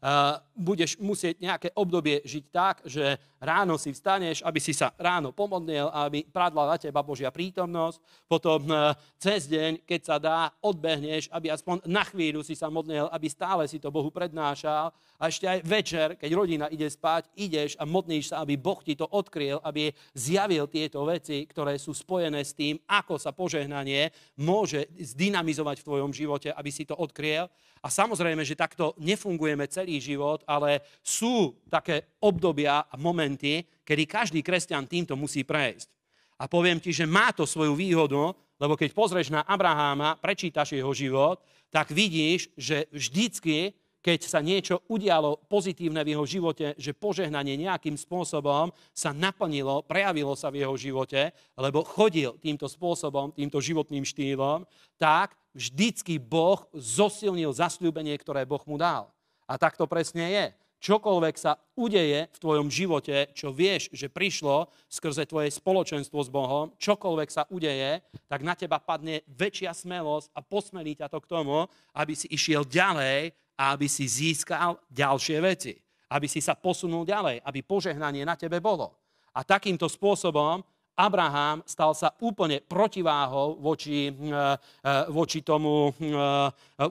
Eh, budeš musieť nejaké obdobie žiť tak, že ráno si vstaneš, aby si sa ráno pomodnil, aby pradla na teba Božia prítomnosť. Potom eh, cez deň, keď sa dá, odbehneš, aby aspoň na chvíľu si sa modnil, aby stále si to Bohu prednášal. A ešte aj večer, keď rodina ide spať, ideš a modníš sa, aby Boh ti to odkryl, aby zjavil tieto veci, ktoré sú spojené s tým, ako sa požehnanie môže zdynamizovať v tvojom živote, aby si to odkryl. A samozrejme, že takto nefungujeme celý celý život, ale sú také obdobia a momenty, kedy každý kresťan týmto musí prejsť. A poviem ti, že má to svoju výhodu, lebo keď pozrieš na Abraháma, prečítaš jeho život, tak vidíš, že vždycky, keď sa niečo udialo pozitívne v jeho živote, že požehnanie nejakým spôsobom sa naplnilo, prejavilo sa v jeho živote, lebo chodil týmto spôsobom, týmto životným štýlom, tak vždycky Boh zosilnil zasľúbenie, ktoré Boh mu dal. A tak to presne je. Čokoľvek sa udeje v tvojom živote, čo vieš, že prišlo skrze tvoje spoločenstvo s Bohom, čokoľvek sa udeje, tak na teba padne väčšia smelosť a posmelí ťa to k tomu, aby si išiel ďalej a aby si získal ďalšie veci. Aby si sa posunul ďalej, aby požehnanie na tebe bolo. A takýmto spôsobom Abraham stal sa úplne protiváhou voči, e, e, voči, tomu, e,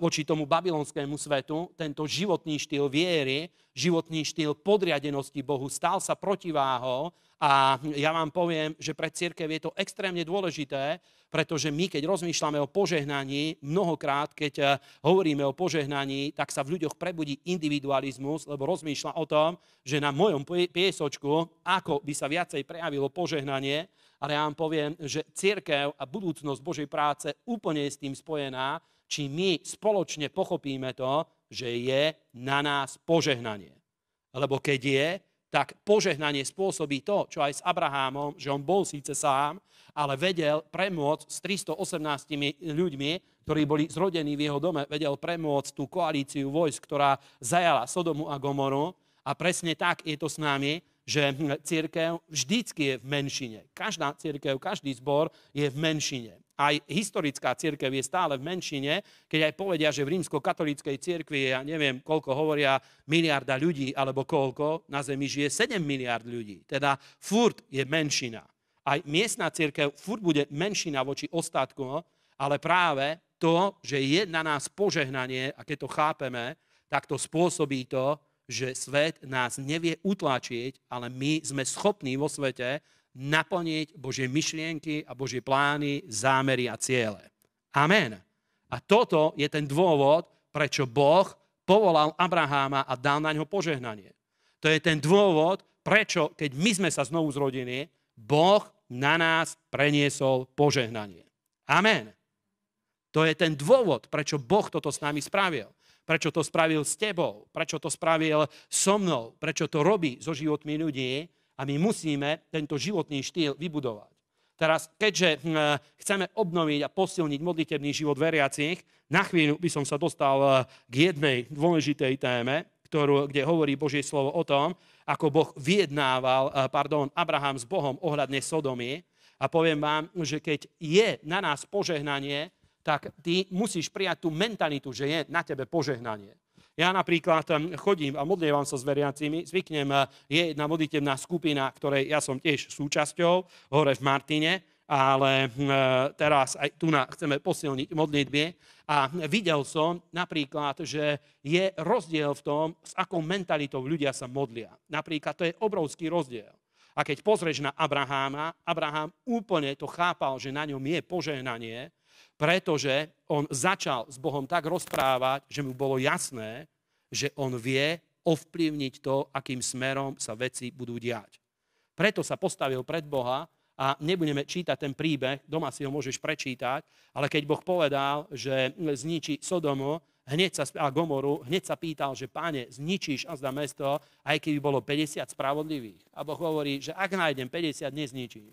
voči tomu babylonskému svetu. Tento životný štýl viery, životný štýl podriadenosti Bohu stal sa protiváhou a ja vám poviem, že pre církev je to extrémne dôležité, pretože my, keď rozmýšľame o požehnaní, mnohokrát, keď hovoríme o požehnaní, tak sa v ľuďoch prebudí individualizmus, lebo rozmýšľa o tom, že na mojom piesočku, ako by sa viacej prejavilo požehnanie, ale ja vám poviem, že církev a budúcnosť Božej práce úplne je s tým spojená, či my spoločne pochopíme to, že je na nás požehnanie. Lebo keď je, tak požehnanie spôsobí to, čo aj s Abrahámom, že on bol síce sám, ale vedel premôcť s 318 ľuďmi, ktorí boli zrodení v jeho dome, vedel premôcť tú koalíciu vojsk, ktorá zajala Sodomu a Gomoru. A presne tak je to s nami, že hm, církev vždycky je v menšine. Každá církev, každý zbor je v menšine. Aj historická církev je stále v menšine, keď aj povedia, že v rímsko-katolíckej církvi, ja neviem, koľko hovoria, miliarda ľudí, alebo koľko, na Zemi žije 7 miliard ľudí. Teda furt je menšina. Aj miestna církev furt bude menšina voči ostatku, no, ale práve to, že je na nás požehnanie, a keď to chápeme, tak to spôsobí to, že svet nás nevie utlačiť, ale my sme schopní vo svete naplniť Božie myšlienky a Božie plány, zámery a ciele. Amen. A toto je ten dôvod, prečo Boh povolal Abraháma a dal na ňo požehnanie. To je ten dôvod, prečo, keď my sme sa znovu zrodili, Boh na nás preniesol požehnanie. Amen. To je ten dôvod, prečo Boh toto s nami spravil prečo to spravil s tebou, prečo to spravil so mnou, prečo to robí so životmi ľudí a my musíme tento životný štýl vybudovať. Teraz, keďže hm, eh, chceme obnoviť a posilniť modlitebný život veriacich, na chvíľu by som sa dostal eh, k jednej dôležitej téme, ktorú, kde hovorí Božie slovo o tom, ako Boh vyjednával, eh, pardon, Abraham s Bohom ohľadne Sodomy. A poviem vám, že keď je na nás požehnanie, tak ty musíš prijať tú mentalitu, že je na tebe požehnanie. Ja napríklad chodím a modlievam sa s veriacimi, zvyknem, eh, je jedna modlitevná skupina, ktorej ja som tiež súčasťou, hore v Martine, ale hm, eh, teraz aj tu na, chceme posilniť modlitbie. A videl som napríklad, že je rozdiel v tom, s akou mentalitou ľudia sa modlia. Napríklad to je obrovský rozdiel. A keď pozrieš na Abraháma, Abraham úplne to chápal, že na ňom je požehnanie, pretože on začal s Bohom tak rozprávať, že mu bolo jasné, že on vie ovplyvniť to, akým smerom sa veci budú diať. Preto sa postavil pred Boha a nebudeme čítať ten príbeh, doma si ho môžeš prečítať, ale keď Boh povedal, že zničí Sodomu hneď sa, a Gomoru, hneď sa pýtal, že páne, zničíš azda mesto, aj keby bolo 50 spravodlivých. A Boh hovorí, že ak nájdem 50, nezničím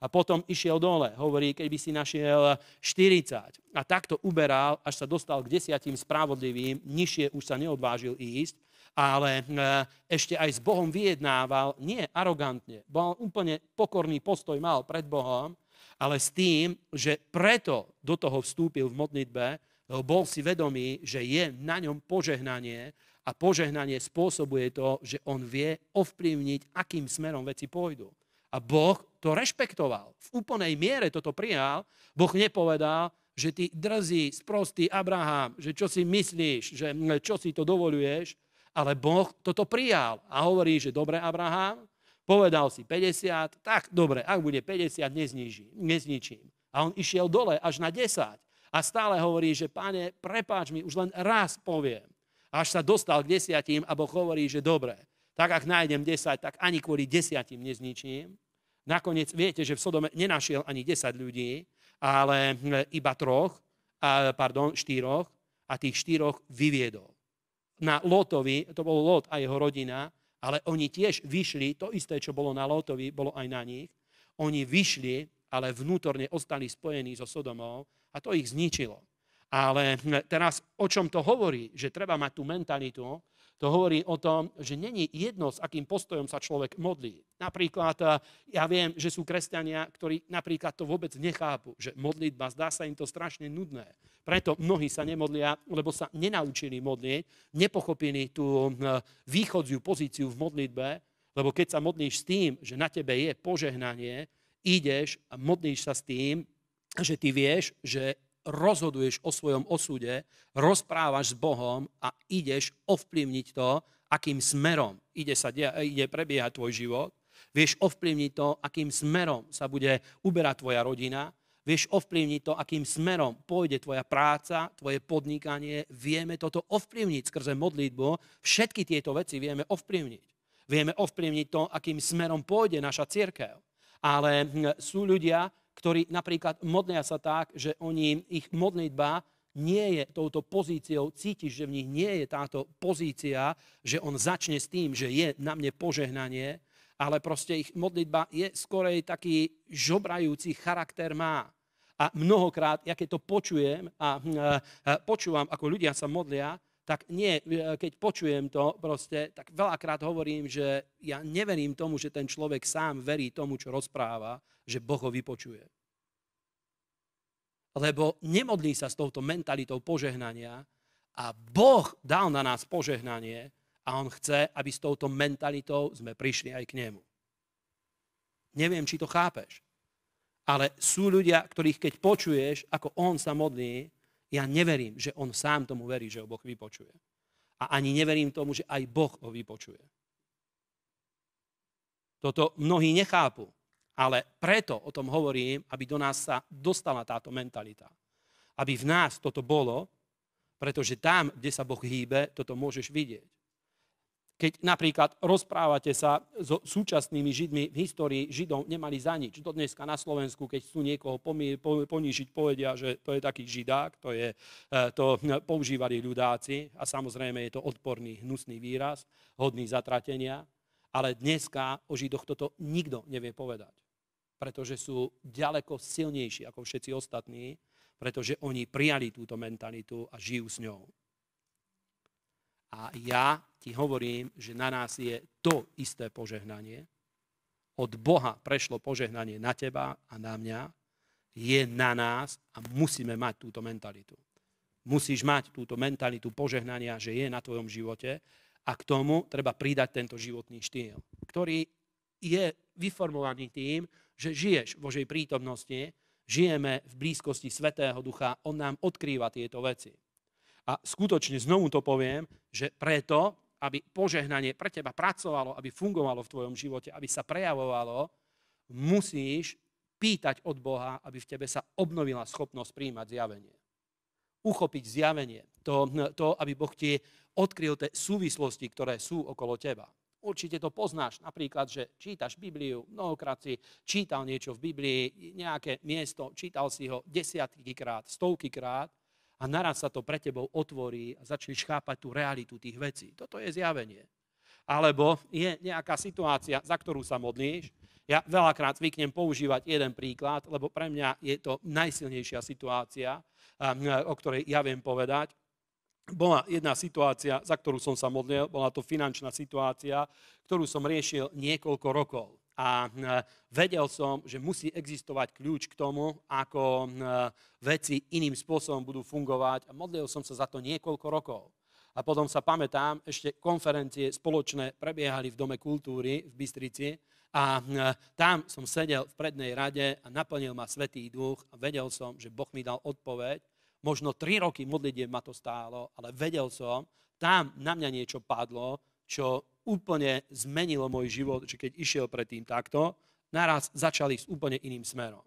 a potom išiel dole. Hovorí, keď by si našiel 40. A takto uberal, až sa dostal k desiatim spravodlivým, nižšie už sa neodvážil ísť, ale e, ešte aj s Bohom vyjednával, nie arogantne, bol úplne pokorný postoj mal pred Bohom, ale s tým, že preto do toho vstúpil v modlitbe, bol si vedomý, že je na ňom požehnanie a požehnanie spôsobuje to, že on vie ovplyvniť, akým smerom veci pôjdu. A Boh to rešpektoval. V úplnej miere toto prijal. Boh nepovedal, že ty drzí, sprostý Abraham, že čo si myslíš, že mm, čo si to dovoluješ, ale Boh toto prijal a hovorí, že dobre Abraham, povedal si 50, tak dobre, ak bude 50, neznižím, nezničím. A on išiel dole až na 10 a stále hovorí, že pane, prepáč mi, už len raz poviem. Až sa dostal k desiatím a Boh hovorí, že dobre, tak ak nájdem 10, tak ani kvôli desiatim nezničím. Nakoniec viete, že v Sodome nenašiel ani 10 ľudí, ale e, iba troch, pardon, štyroch a tých štyroch vyviedol. Na Lotovi, to bol Lot a jeho rodina, ale oni tiež vyšli, to isté, čo bolo na Lotovi, bolo aj na nich. Oni vyšli, ale vnútorne ostali spojení so Sodomou a to ich zničilo. Ale e, teraz o čom to hovorí, že treba mať tú mentalitu, to hovorí o tom, že není jedno, s akým postojom sa človek modlí. Napríklad, eh, ja viem, že sú kresťania, ktorí napríklad to vôbec nechápu, že modlitba, zdá sa im to strašne nudné. Preto mnohí sa nemodlia, lebo sa nenaučili modliť, nepochopili tú eh, východziu pozíciu v modlitbe, lebo keď sa modlíš s tým, že na tebe je požehnanie, ideš a modlíš sa s tým, že ty vieš, že rozhoduješ o svojom osude, rozprávaš s Bohom a ideš ovplyvniť to, akým smerom ide, sa, ide prebiehať tvoj život. Vieš ovplyvniť to, akým smerom sa bude uberať tvoja rodina. Vieš ovplyvniť to, akým smerom pôjde tvoja práca, tvoje podnikanie. Vieme toto ovplyvniť skrze modlitbu. Všetky tieto veci vieme ovplyvniť. Vieme ovplyvniť to, akým smerom pôjde naša církev. Ale hm, sú ľudia, ktorí napríklad modlia sa tak, že oni, ich modlitba nie je touto pozíciou, cítiš, že v nich nie je táto pozícia, že on začne s tým, že je na mne požehnanie, ale proste ich modlitba je skorej taký žobrajúci charakter má. A mnohokrát, ja keď to počujem a, hm, a, a počúvam, ako ľudia sa modlia, tak nie, e, keď počujem to proste, tak veľakrát hovorím, že ja neverím tomu, že ten človek sám verí tomu, čo rozpráva, že Boh ho vypočuje. Lebo nemodlí sa s touto mentalitou požehnania a Boh dal na nás požehnanie a on chce, aby s touto mentalitou sme prišli aj k nemu. Neviem, či to chápeš, ale sú ľudia, ktorých keď počuješ, ako on sa modlí, ja neverím, že on sám tomu verí, že ho Boh vypočuje. A ani neverím tomu, že aj Boh ho vypočuje. Toto mnohí nechápu. Ale preto o tom hovorím, aby do nás sa dostala táto mentalita. Aby v nás toto bolo, pretože tam, kde sa Boh hýbe, toto môžeš vidieť. Keď napríklad rozprávate sa so súčasnými Židmi v histórii, Židov nemali za nič. Do dneska na Slovensku, keď chcú niekoho ponížiť, povedia, že to je taký židák, to, je, e, to používali ľudáci a samozrejme je to odporný, hnusný výraz, hodný zatratenia. Ale dneska o Židoch toto nikto nevie povedať, pretože sú ďaleko silnejší ako všetci ostatní, pretože oni prijali túto mentalitu a žijú s ňou. A ja ti hovorím, že na nás je to isté požehnanie. Od Boha prešlo požehnanie na teba a na mňa. Je na nás a musíme mať túto mentalitu. Musíš mať túto mentalitu požehnania, že je na tvojom živote a k tomu treba pridať tento životný štýl, ktorý je vyformovaný tým, že žiješ v Božej prítomnosti, žijeme v blízkosti Svetého Ducha, On nám odkrýva tieto veci. A skutočne znovu to poviem, že preto, aby požehnanie pre teba pracovalo, aby fungovalo v tvojom živote, aby sa prejavovalo, musíš pýtať od Boha, aby v tebe sa obnovila schopnosť príjmať zjavenie. Uchopiť zjavenie. To, to aby Boh ti odkryl tie súvislosti, ktoré sú okolo teba. Určite to poznáš, napríklad, že čítaš Bibliu, mnohokrát si čítal niečo v Biblii, nejaké miesto, čítal si ho desiatky krát, stovky krát a naraz sa to pre tebou otvorí a začneš chápať tú realitu tých vecí. Toto je zjavenie. Alebo je nejaká situácia, za ktorú sa modlíš. Ja veľakrát zvyknem používať jeden príklad, lebo pre mňa je to najsilnejšia situácia, o ktorej ja viem povedať bola jedna situácia, za ktorú som sa modlil, bola to finančná situácia, ktorú som riešil niekoľko rokov. A e, vedel som, že musí existovať kľúč k tomu, ako e, veci iným spôsobom budú fungovať. A modlil som sa za to niekoľko rokov. A potom sa pamätám, ešte konferencie spoločné prebiehali v Dome kultúry v Bystrici a e, tam som sedel v prednej rade a naplnil ma Svetý duch a vedel som, že Boh mi dal odpoveď Možno tri roky modlitieb ma to stálo, ale vedel som, tam na mňa niečo padlo, čo úplne zmenilo môj život, že keď išiel predtým takto, naraz začali ísť úplne iným smerom.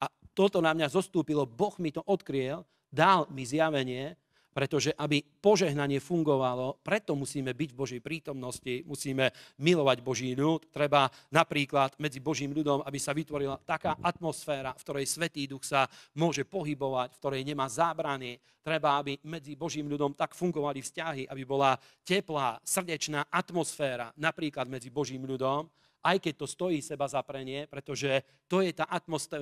A toto na mňa zostúpilo, Boh mi to odkryl, dal mi zjavenie pretože aby požehnanie fungovalo, preto musíme byť v Božej prítomnosti, musíme milovať Boží ľud. Treba napríklad medzi Božím ľudom, aby sa vytvorila taká atmosféra, v ktorej Svetý Duch sa môže pohybovať, v ktorej nemá zábrany. Treba, aby medzi Božím ľudom tak fungovali vzťahy, aby bola teplá, srdečná atmosféra napríklad medzi Božím ľudom aj keď to stojí seba zaprenie, pretože to je tá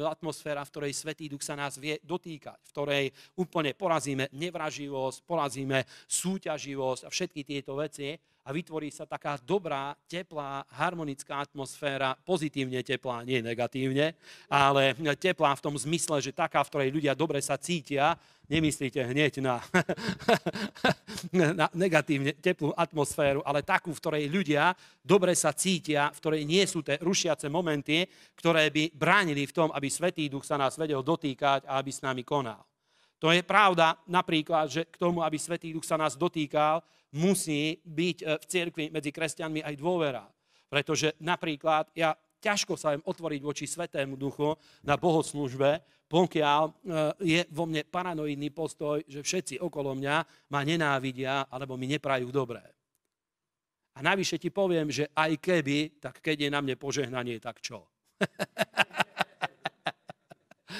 atmosféra, v ktorej Svetý Duch sa nás vie dotýkať, v ktorej úplne porazíme nevraživosť, porazíme súťaživosť a všetky tieto veci, a vytvorí sa taká dobrá, teplá, harmonická atmosféra, pozitívne teplá, nie negatívne, ale teplá v tom zmysle, že taká, v ktorej ľudia dobre sa cítia, nemyslíte hneď na, na negatívne teplú atmosféru, ale takú, v ktorej ľudia dobre sa cítia, v ktorej nie sú tie rušiace momenty, ktoré by bránili v tom, aby Svetý Duch sa nás vedel dotýkať a aby s nami konal. To je pravda napríklad, že k tomu, aby Svetý Duch sa nás dotýkal, musí byť e, v cirkvi medzi kresťanmi aj dôvera. Pretože napríklad ja ťažko sa viem otvoriť voči Svetému Duchu na bohoslužbe, pokiaľ e, je vo mne paranoidný postoj, že všetci okolo mňa ma nenávidia alebo mi neprajú dobré. A navyše ti poviem, že aj keby, tak keď je na mne požehnanie, tak čo?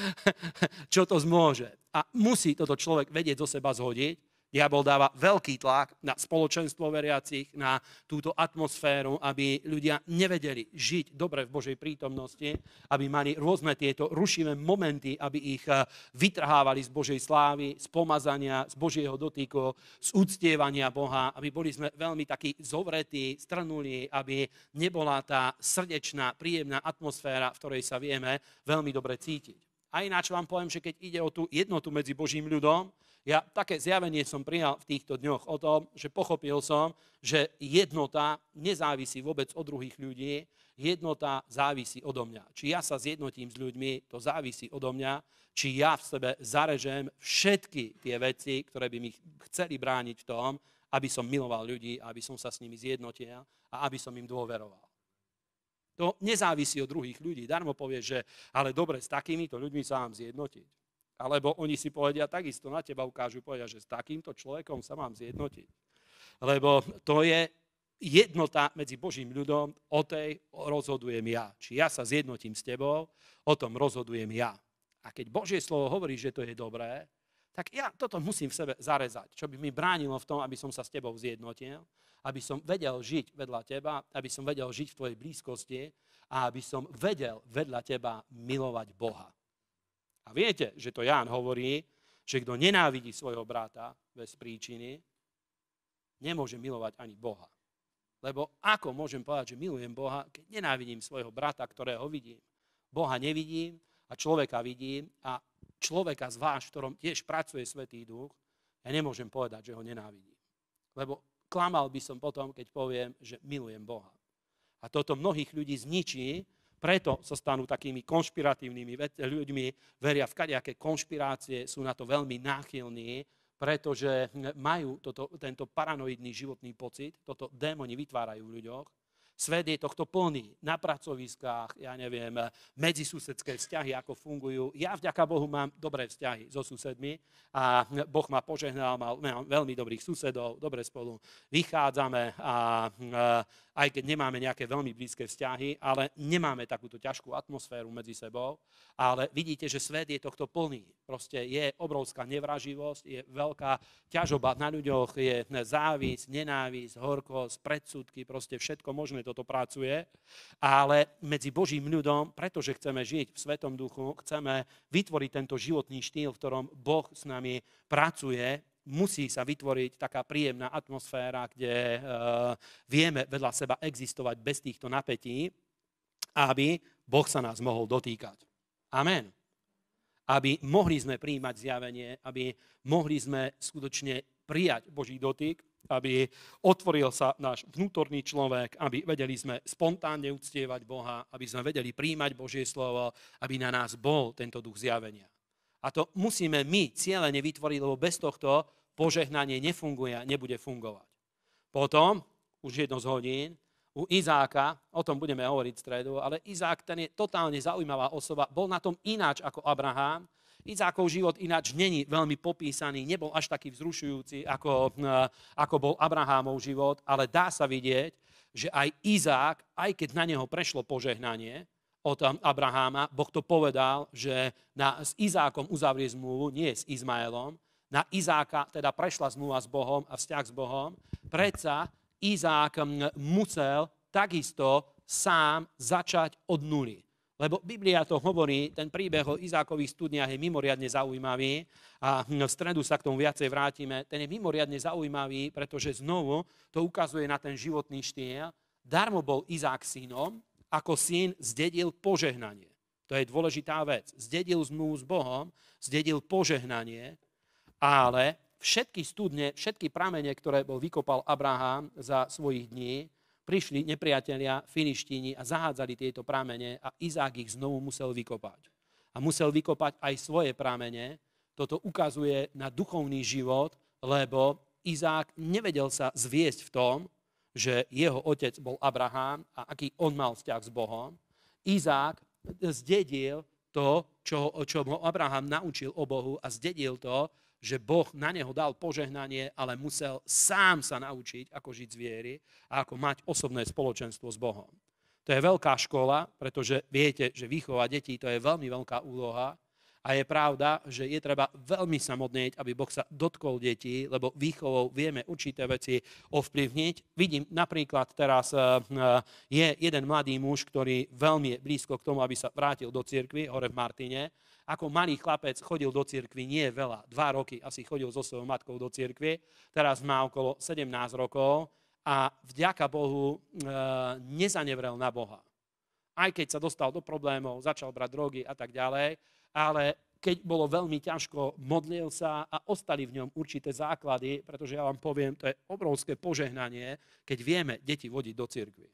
čo to zmôže. A musí toto človek vedieť zo seba zhodiť, Diabol dáva veľký tlak na spoločenstvo veriacich, na túto atmosféru, aby ľudia nevedeli žiť dobre v Božej prítomnosti, aby mali rôzne tieto rušivé momenty, aby ich eh, vytrhávali z Božej slávy, z pomazania, z Božieho dotyku, z úctievania Boha, aby boli sme veľmi takí zovretí, strnulí, aby nebola tá srdečná, príjemná atmosféra, v ktorej sa vieme veľmi dobre cítiť. A ináč vám poviem, že keď ide o tú jednotu medzi Božím ľudom, ja také zjavenie som prijal v týchto dňoch o tom, že pochopil som, že jednota nezávisí vôbec od druhých ľudí, jednota závisí odo mňa. Či ja sa zjednotím s ľuďmi, to závisí odo mňa, či ja v sebe zarežem všetky tie veci, ktoré by mi chceli brániť v tom, aby som miloval ľudí, aby som sa s nimi zjednotil a aby som im dôveroval. To nezávisí od druhých ľudí. Darmo povie, že ale dobre, s takýmito ľuďmi sa mám zjednotiť. Alebo oni si povedia takisto, na teba ukážu, povedia, že s takýmto človekom sa mám zjednotiť. Lebo to je jednota medzi Božím ľudom, o tej rozhodujem ja. Či ja sa zjednotím s tebou, o tom rozhodujem ja. A keď Božie slovo hovorí, že to je dobré, tak ja toto musím v sebe zarezať, čo by mi bránilo v tom, aby som sa s tebou zjednotil aby som vedel žiť vedľa teba, aby som vedel žiť v tvojej blízkosti a aby som vedel vedľa teba milovať Boha. A viete, že to Ján hovorí, že kto nenávidí svojho brata bez príčiny, nemôže milovať ani Boha. Lebo ako môžem povedať, že milujem Boha, keď nenávidím svojho brata, ktorého vidím. Boha nevidím a človeka vidím a človeka zvlášť, v ktorom tiež pracuje Svetý duch, ja nemôžem povedať, že ho nenávidím. Lebo klamal by som potom, keď poviem, že milujem Boha. A toto mnohých ľudí zničí, preto sa stanú takými konšpiratívnymi ľuďmi, veria v kadejaké konšpirácie, sú na to veľmi náchylní, pretože majú toto, tento paranoidný životný pocit, toto démoni vytvárajú v ľuďoch Svet je tohto plný. Na pracoviskách, ja neviem, medzisusedské vzťahy, ako fungujú. Ja vďaka Bohu mám dobré vzťahy so susedmi a Boh ma požehnal, mal veľmi dobrých susedov, dobre spolu vychádzame a, a aj keď nemáme nejaké veľmi blízke vzťahy, ale nemáme takúto ťažkú atmosféru medzi sebou. Ale vidíte, že svet je tohto plný. Proste je obrovská nevraživosť, je veľká ťažoba na ľuďoch, je závisť, nenávisť, horkosť, predsudky, proste všetko možné toto pracuje. Ale medzi Božím ľudom, pretože chceme žiť v Svetom duchu, chceme vytvoriť tento životný štýl, v ktorom Boh s nami pracuje, musí sa vytvoriť taká príjemná atmosféra, kde eh, vieme vedľa seba existovať bez týchto napätí, aby Boh sa nás mohol dotýkať. Amen. Aby mohli sme príjmať zjavenie, aby mohli sme skutočne prijať Boží dotyk, aby otvoril sa náš vnútorný človek, aby vedeli sme spontánne uctievať Boha, aby sme vedeli príjmať Božie slovo, aby na nás bol tento duch zjavenia. A to musíme my cieľene vytvoriť, lebo bez tohto požehnanie nefunguje a nebude fungovať. Potom, už jedno z hodín, u Izáka, o tom budeme hovoriť v stredu, ale Izák ten je totálne zaujímavá osoba, bol na tom ináč ako Abraham. Izákov život ináč není veľmi popísaný, nebol až taký vzrušujúci, ako, eh, ako bol Abrahámov život, ale dá sa vidieť, že aj Izák, aj keď na neho prešlo požehnanie, od um, Abraháma, Boh to povedal, že na, s Izákom uzavrie zmluvu, nie s Izmaelom. Na Izáka teda prešla zmluva s Bohom a vzťah s Bohom. Predsa Izák um, musel takisto sám začať od nuly. Lebo Biblia to hovorí, ten príbeh o Izákových studniach je mimoriadne zaujímavý a hm, v stredu sa k tomu viacej vrátime. Ten je mimoriadne zaujímavý, pretože znovu to ukazuje na ten životný štýl. Darmo bol Izák synom, ako syn zdedil požehnanie. To je dôležitá vec. Zdedil zmluvu s Bohom, zdedil požehnanie, ale všetky studne, všetky pramene, ktoré bol vykopal Abraham za svojich dní, prišli nepriatelia, finištíni a zahádzali tieto pramene a Izák ich znovu musel vykopať. A musel vykopať aj svoje pramene. Toto ukazuje na duchovný život, lebo Izák nevedel sa zviesť v tom, že jeho otec bol Abraham a aký on mal vzťah s Bohom. Izák zdedil to, čo, čo mu Abraham naučil o Bohu a zdedil to, že Boh na neho dal požehnanie, ale musel sám sa naučiť, ako žiť z viery a ako mať osobné spoločenstvo s Bohom. To je veľká škola, pretože viete, že výchova detí to je veľmi veľká úloha a je pravda, že je treba veľmi samodnieť, aby Boh sa dotkol detí, lebo výchovou vieme určité veci ovplyvniť. Vidím napríklad teraz eh, eh, je jeden mladý muž, ktorý veľmi je blízko k tomu, aby sa vrátil do cirkvi, hore v Martine ako malý chlapec chodil do cirkvi nie veľa, dva roky asi chodil so svojou matkou do cirkvi, teraz má okolo 17 rokov a vďaka Bohu eh, nezanevrel na Boha. Aj keď sa dostal do problémov, začal brať drogy a tak ďalej, ale keď bolo veľmi ťažko, modlil sa a ostali v ňom určité základy, pretože ja vám poviem, to je obrovské požehnanie, keď vieme deti vodiť do cirkvi.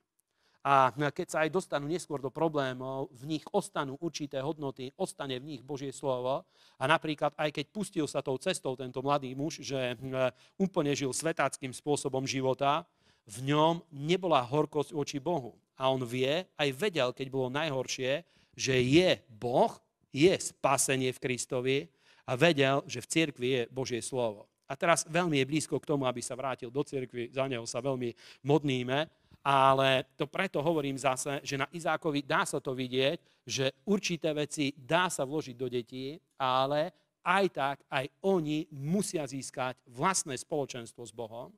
A keď sa aj dostanú neskôr do problémov, v nich ostanú určité hodnoty, ostane v nich Božie slovo. A napríklad aj keď pustil sa tou cestou tento mladý muž, že hm, úplne žil svetáckým spôsobom života, v ňom nebola horkosť voči Bohu. A on vie, aj vedel, keď bolo najhoršie, že je Boh, je spasenie v Kristovi a vedel, že v cirkvi je Božie slovo. A teraz veľmi je blízko k tomu, aby sa vrátil do cirkvi, za neho sa veľmi modníme, ale to preto hovorím zase, že na Izákovi dá sa to vidieť, že určité veci dá sa vložiť do detí, ale aj tak, aj oni musia získať vlastné spoločenstvo s Bohom,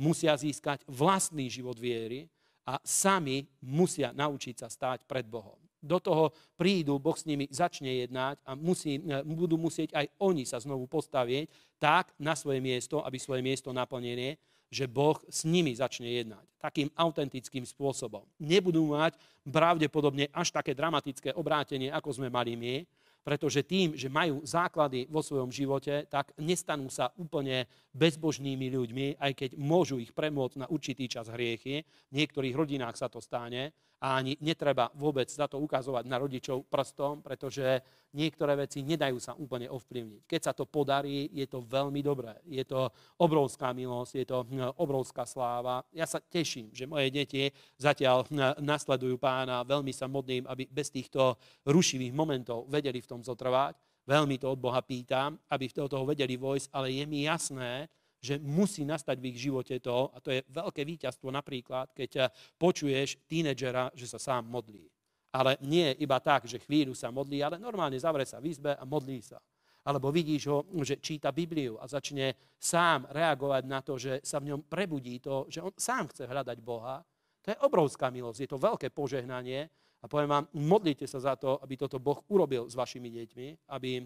musia získať vlastný život viery a sami musia naučiť sa stáť pred Bohom do toho prídu, Boh s nimi začne jednať a musí, e, budú musieť aj oni sa znovu postaviť tak na svoje miesto, aby svoje miesto naplnenie, že Boh s nimi začne jednať. Takým autentickým spôsobom. Nebudú mať pravdepodobne až také dramatické obrátenie, ako sme mali my, pretože tým, že majú základy vo svojom živote, tak nestanú sa úplne bezbožnými ľuďmi, aj keď môžu ich premôcť na určitý čas hriechy. V niektorých rodinách sa to stane, a ani netreba vôbec za to ukazovať na rodičov prstom, pretože niektoré veci nedajú sa úplne ovplyvniť. Keď sa to podarí, je to veľmi dobré. Je to obrovská milosť, je to hm, obrovská sláva. Ja sa teším, že moje deti zatiaľ hm, nasledujú pána. Veľmi sa modlím, aby bez týchto rušivých momentov vedeli v tom zotrvať. Veľmi to od Boha pýtam, aby v toho vedeli vojsť, ale je mi jasné, že musí nastať v ich živote to, a to je veľké víťazstvo napríklad, keď eh, počuješ tínedžera, že sa sám modlí. Ale nie iba tak, že chvíľu sa modlí, ale normálne zavre sa v izbe a modlí sa. Alebo vidíš ho, že číta Bibliu a začne sám reagovať na to, že sa v ňom prebudí to, že on sám chce hľadať Boha. To je obrovská milosť, je to veľké požehnanie, a poviem vám, modlite sa za to, aby toto Boh urobil s vašimi deťmi, aby eh,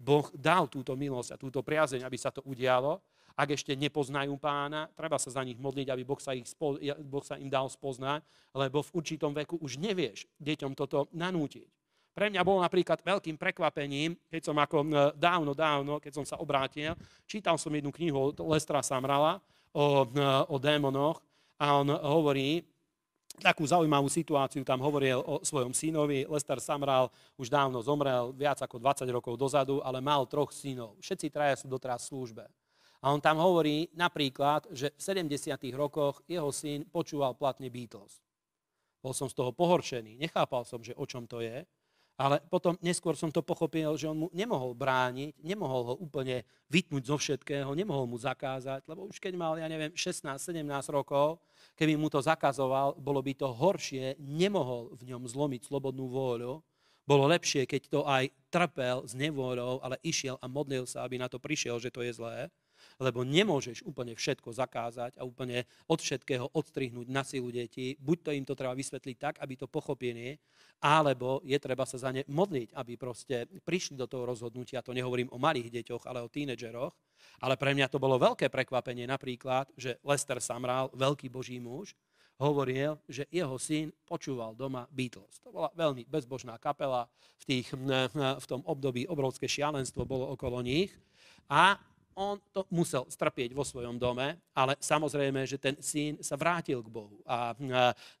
Boh dal túto milosť a túto priazeň, aby sa to udialo. Ak ešte nepoznajú pána, treba sa za nich modliť, aby boh sa, ich, boh sa im dal spoznať, lebo v určitom veku už nevieš deťom toto nanútiť. Pre mňa bol napríklad veľkým prekvapením, keď som ako e, dávno, dávno, keď som sa obrátil, čítal som jednu knihu od Lestra Samrala o, e, o démonoch a on hovorí, takú zaujímavú situáciu tam hovoril o svojom synovi. Lester Samral už dávno zomrel, viac ako 20 rokov dozadu, ale mal troch synov. Všetci traja sú doteraz v službe. A on tam hovorí napríklad, že v 70. rokoch jeho syn počúval platne Beatles. Bol som z toho pohoršený, nechápal som, že o čom to je, ale potom neskôr som to pochopil, že on mu nemohol brániť, nemohol ho úplne vytnúť zo všetkého, nemohol mu zakázať, lebo už keď mal, ja neviem, 16-17 rokov, keby mu to zakazoval, bolo by to horšie, nemohol v ňom zlomiť slobodnú vôľu, bolo lepšie, keď to aj trpel s nevôľou, ale išiel a modlil sa, aby na to prišiel, že to je zlé lebo nemôžeš úplne všetko zakázať a úplne od všetkého odstrihnúť na silu detí. Buď to im to treba vysvetliť tak, aby to pochopili, alebo je treba sa za ne modliť, aby proste prišli do toho rozhodnutia. To nehovorím o malých deťoch, ale o tínedžeroch. Ale pre mňa to bolo veľké prekvapenie napríklad, že Lester Samral, veľký boží muž, hovoril, že jeho syn počúval doma Beatles. To bola veľmi bezbožná kapela, v, tých, eh, eh, v tom období obrovské šialenstvo bolo okolo nich. A on to musel strpieť vo svojom dome, ale samozrejme, že ten syn sa vrátil k Bohu a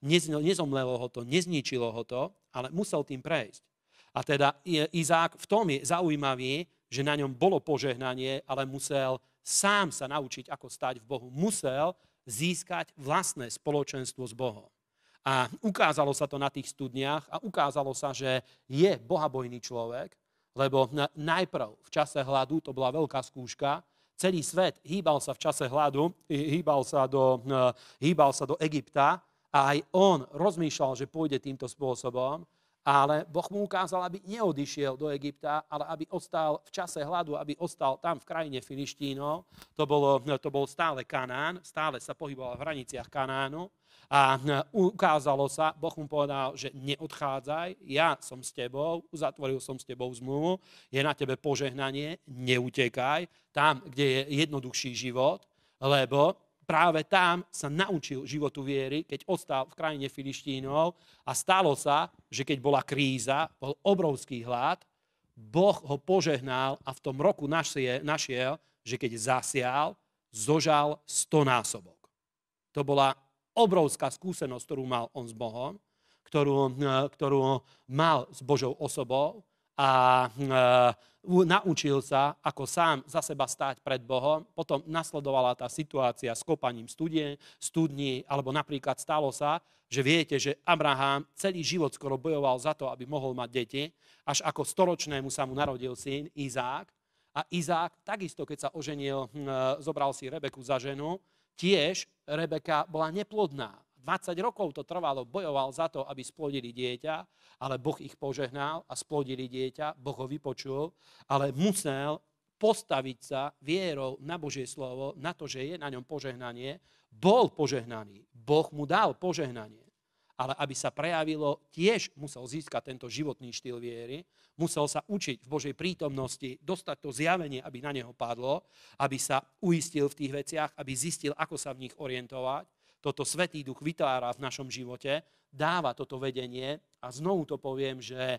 nezomlelo ho to, nezničilo ho to, ale musel tým prejsť. A teda Izák v tom je zaujímavý, že na ňom bolo požehnanie, ale musel sám sa naučiť, ako stať v Bohu. Musel získať vlastné spoločenstvo s Bohom. A ukázalo sa to na tých studniach a ukázalo sa, že je bohabojný človek, lebo najprv v čase hladu, to bola veľká skúška, celý svet hýbal sa v čase hladu, hýbal sa do, e, hýbal sa do Egypta a aj on rozmýšľal, že pôjde týmto spôsobom, ale Boh mu ukázal, aby neodišiel do Egypta, ale aby ostal v čase hladu, aby ostal tam v krajine Filištínov. To, bolo, e, to bol stále Kanán, stále sa pohyboval v hraniciach Kanánu. A e, ukázalo sa, Boh mu povedal, že neodchádzaj, ja som s tebou, uzatvoril som s tebou zmluvu, je na tebe požehnanie, neutekaj tam, kde je jednoduchší život, lebo práve tam sa naučil životu viery, keď ostal v krajine Filištínov a stalo sa, že keď bola kríza, bol obrovský hlad, Boh ho požehnal a v tom roku našiel, že keď zasial, zožal 100 násobok. To bola obrovská skúsenosť, ktorú mal on s Bohom, ktorú, e, ktorú mal s Božou osobou a e, naučil sa, ako sám za seba stáť pred Bohom. Potom nasledovala tá situácia s kopaním studie, studni, alebo napríklad stalo sa, že viete, že Abraham celý život skoro bojoval za to, aby mohol mať deti, až ako storočnému sa mu narodil syn Izák. A Izák takisto, keď sa oženil, e, zobral si Rebeku za ženu Tiež Rebeka bola neplodná. 20 rokov to trvalo, bojoval za to, aby splodili dieťa, ale Boh ich požehnal a splodili dieťa, Boh ho vypočul, ale musel postaviť sa vierou na Božie slovo, na to, že je na ňom požehnanie, bol požehnaný. Boh mu dal požehnanie ale aby sa prejavilo, tiež musel získať tento životný štýl viery, musel sa učiť v Božej prítomnosti, dostať to zjavenie, aby na neho padlo, aby sa uistil v tých veciach, aby zistil, ako sa v nich orientovať. Toto Svetý Duch vytvára v našom živote, dáva toto vedenie a znovu to poviem, že eh,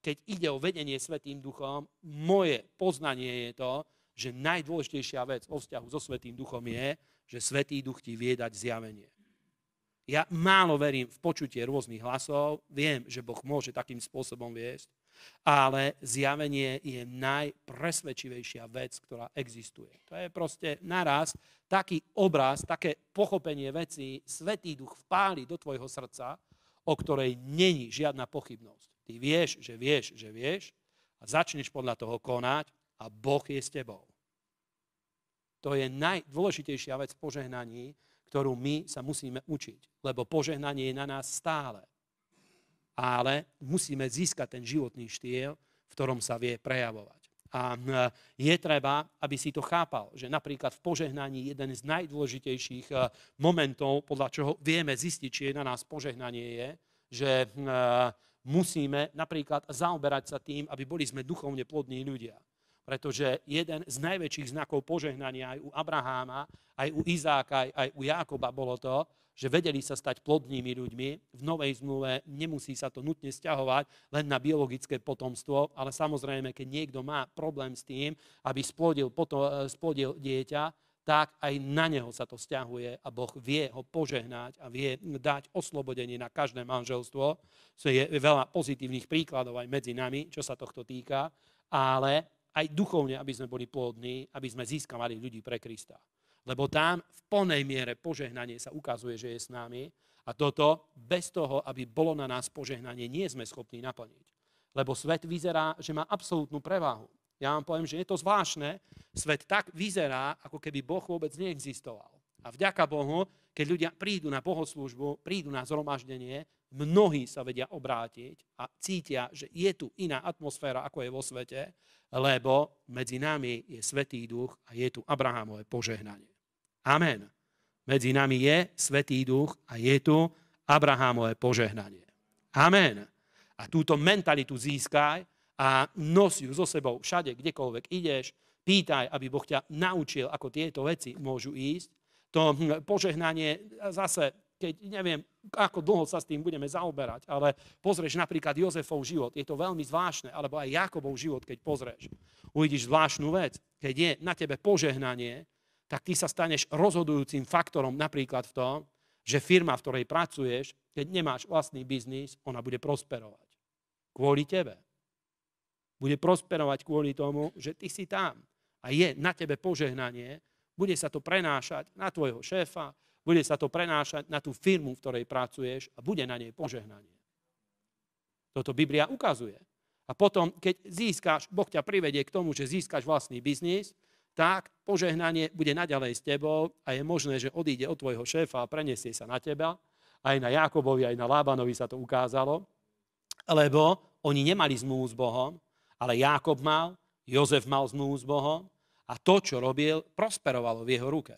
keď ide o vedenie Svetým Duchom, moje poznanie je to, že najdôležitejšia vec o vzťahu so Svetým Duchom je, že Svetý Duch ti vie dať zjavenie ja málo verím v počutie rôznych hlasov, viem, že Boh môže takým spôsobom viesť, ale zjavenie je najpresvedčivejšia vec, ktorá existuje. To je proste naraz taký obraz, také pochopenie veci, Svetý duch vpáli do tvojho srdca, o ktorej není žiadna pochybnosť. Ty vieš, že vieš, že vieš a začneš podľa toho konať a Boh je s tebou. To je najdôležitejšia vec v požehnaní, ktorú my sa musíme učiť, lebo požehnanie je na nás stále. Ale musíme získať ten životný štýl, v ktorom sa vie prejavovať. A e, je treba, aby si to chápal, že napríklad v požehnaní jeden z najdôležitejších e, momentov, podľa čoho vieme zistiť, či je na nás požehnanie, je, že e, musíme napríklad zaoberať sa tým, aby boli sme duchovne plodní ľudia pretože jeden z najväčších znakov požehnania aj u Abraháma, aj u Izáka, aj, aj u Jákoba bolo to, že vedeli sa stať plodnými ľuďmi. V novej zmluve nemusí sa to nutne stiahovať len na biologické potomstvo, ale samozrejme, keď niekto má problém s tým, aby splodil, potom, e, splodil dieťa, tak aj na neho sa to stiahuje a Boh vie ho požehnať a vie dať oslobodenie na každé manželstvo. Je veľa pozitívnych príkladov aj medzi nami, čo sa tohto týka, ale aj duchovne, aby sme boli pôdni, aby sme získavali ľudí pre Krista. Lebo tam v plnej miere požehnanie sa ukazuje, že je s nami a toto bez toho, aby bolo na nás požehnanie, nie sme schopní naplniť. Lebo svet vyzerá, že má absolútnu prevahu. Ja vám poviem, že je to zvláštne. Svet tak vyzerá, ako keby Boh vôbec neexistoval. A vďaka Bohu, keď ľudia prídu na bohoslúžbu, prídu na zhromaždenie, mnohí sa vedia obrátiť a cítia, že je tu iná atmosféra, ako je vo svete, lebo medzi nami je Svetý duch a je tu Abrahamové požehnanie. Amen. Medzi nami je Svetý duch a je tu Abrahamové požehnanie. Amen. A túto mentalitu získaj a nos ju so sebou všade, kdekoľvek ideš. Pýtaj, aby Boh ťa naučil, ako tieto veci môžu ísť. To hm, požehnanie zase keď neviem, ako dlho sa s tým budeme zaoberať, ale pozrieš napríklad Jozefov život, je to veľmi zvláštne, alebo aj Jakobov život, keď pozrieš, uvidíš zvláštnu vec. Keď je na tebe požehnanie, tak ty sa staneš rozhodujúcim faktorom napríklad v tom, že firma, v ktorej pracuješ, keď nemáš vlastný biznis, ona bude prosperovať. Kvôli tebe. Bude prosperovať kvôli tomu, že ty si tam a je na tebe požehnanie, bude sa to prenášať na tvojho šéfa, bude sa to prenášať na tú firmu, v ktorej pracuješ a bude na nej požehnanie. Toto Biblia ukazuje. A potom, keď získáš, Boh ťa privedie k tomu, že získaš vlastný biznis, tak požehnanie bude naďalej s tebou a je možné, že odíde od tvojho šéfa a preniesie sa na teba. Aj na Jakobovi, aj na Lábanovi sa to ukázalo. Lebo oni nemali zmluvu s Bohom, ale Jakob mal, Jozef mal zmluvu s Bohom a to, čo robil, prosperovalo v jeho ruke.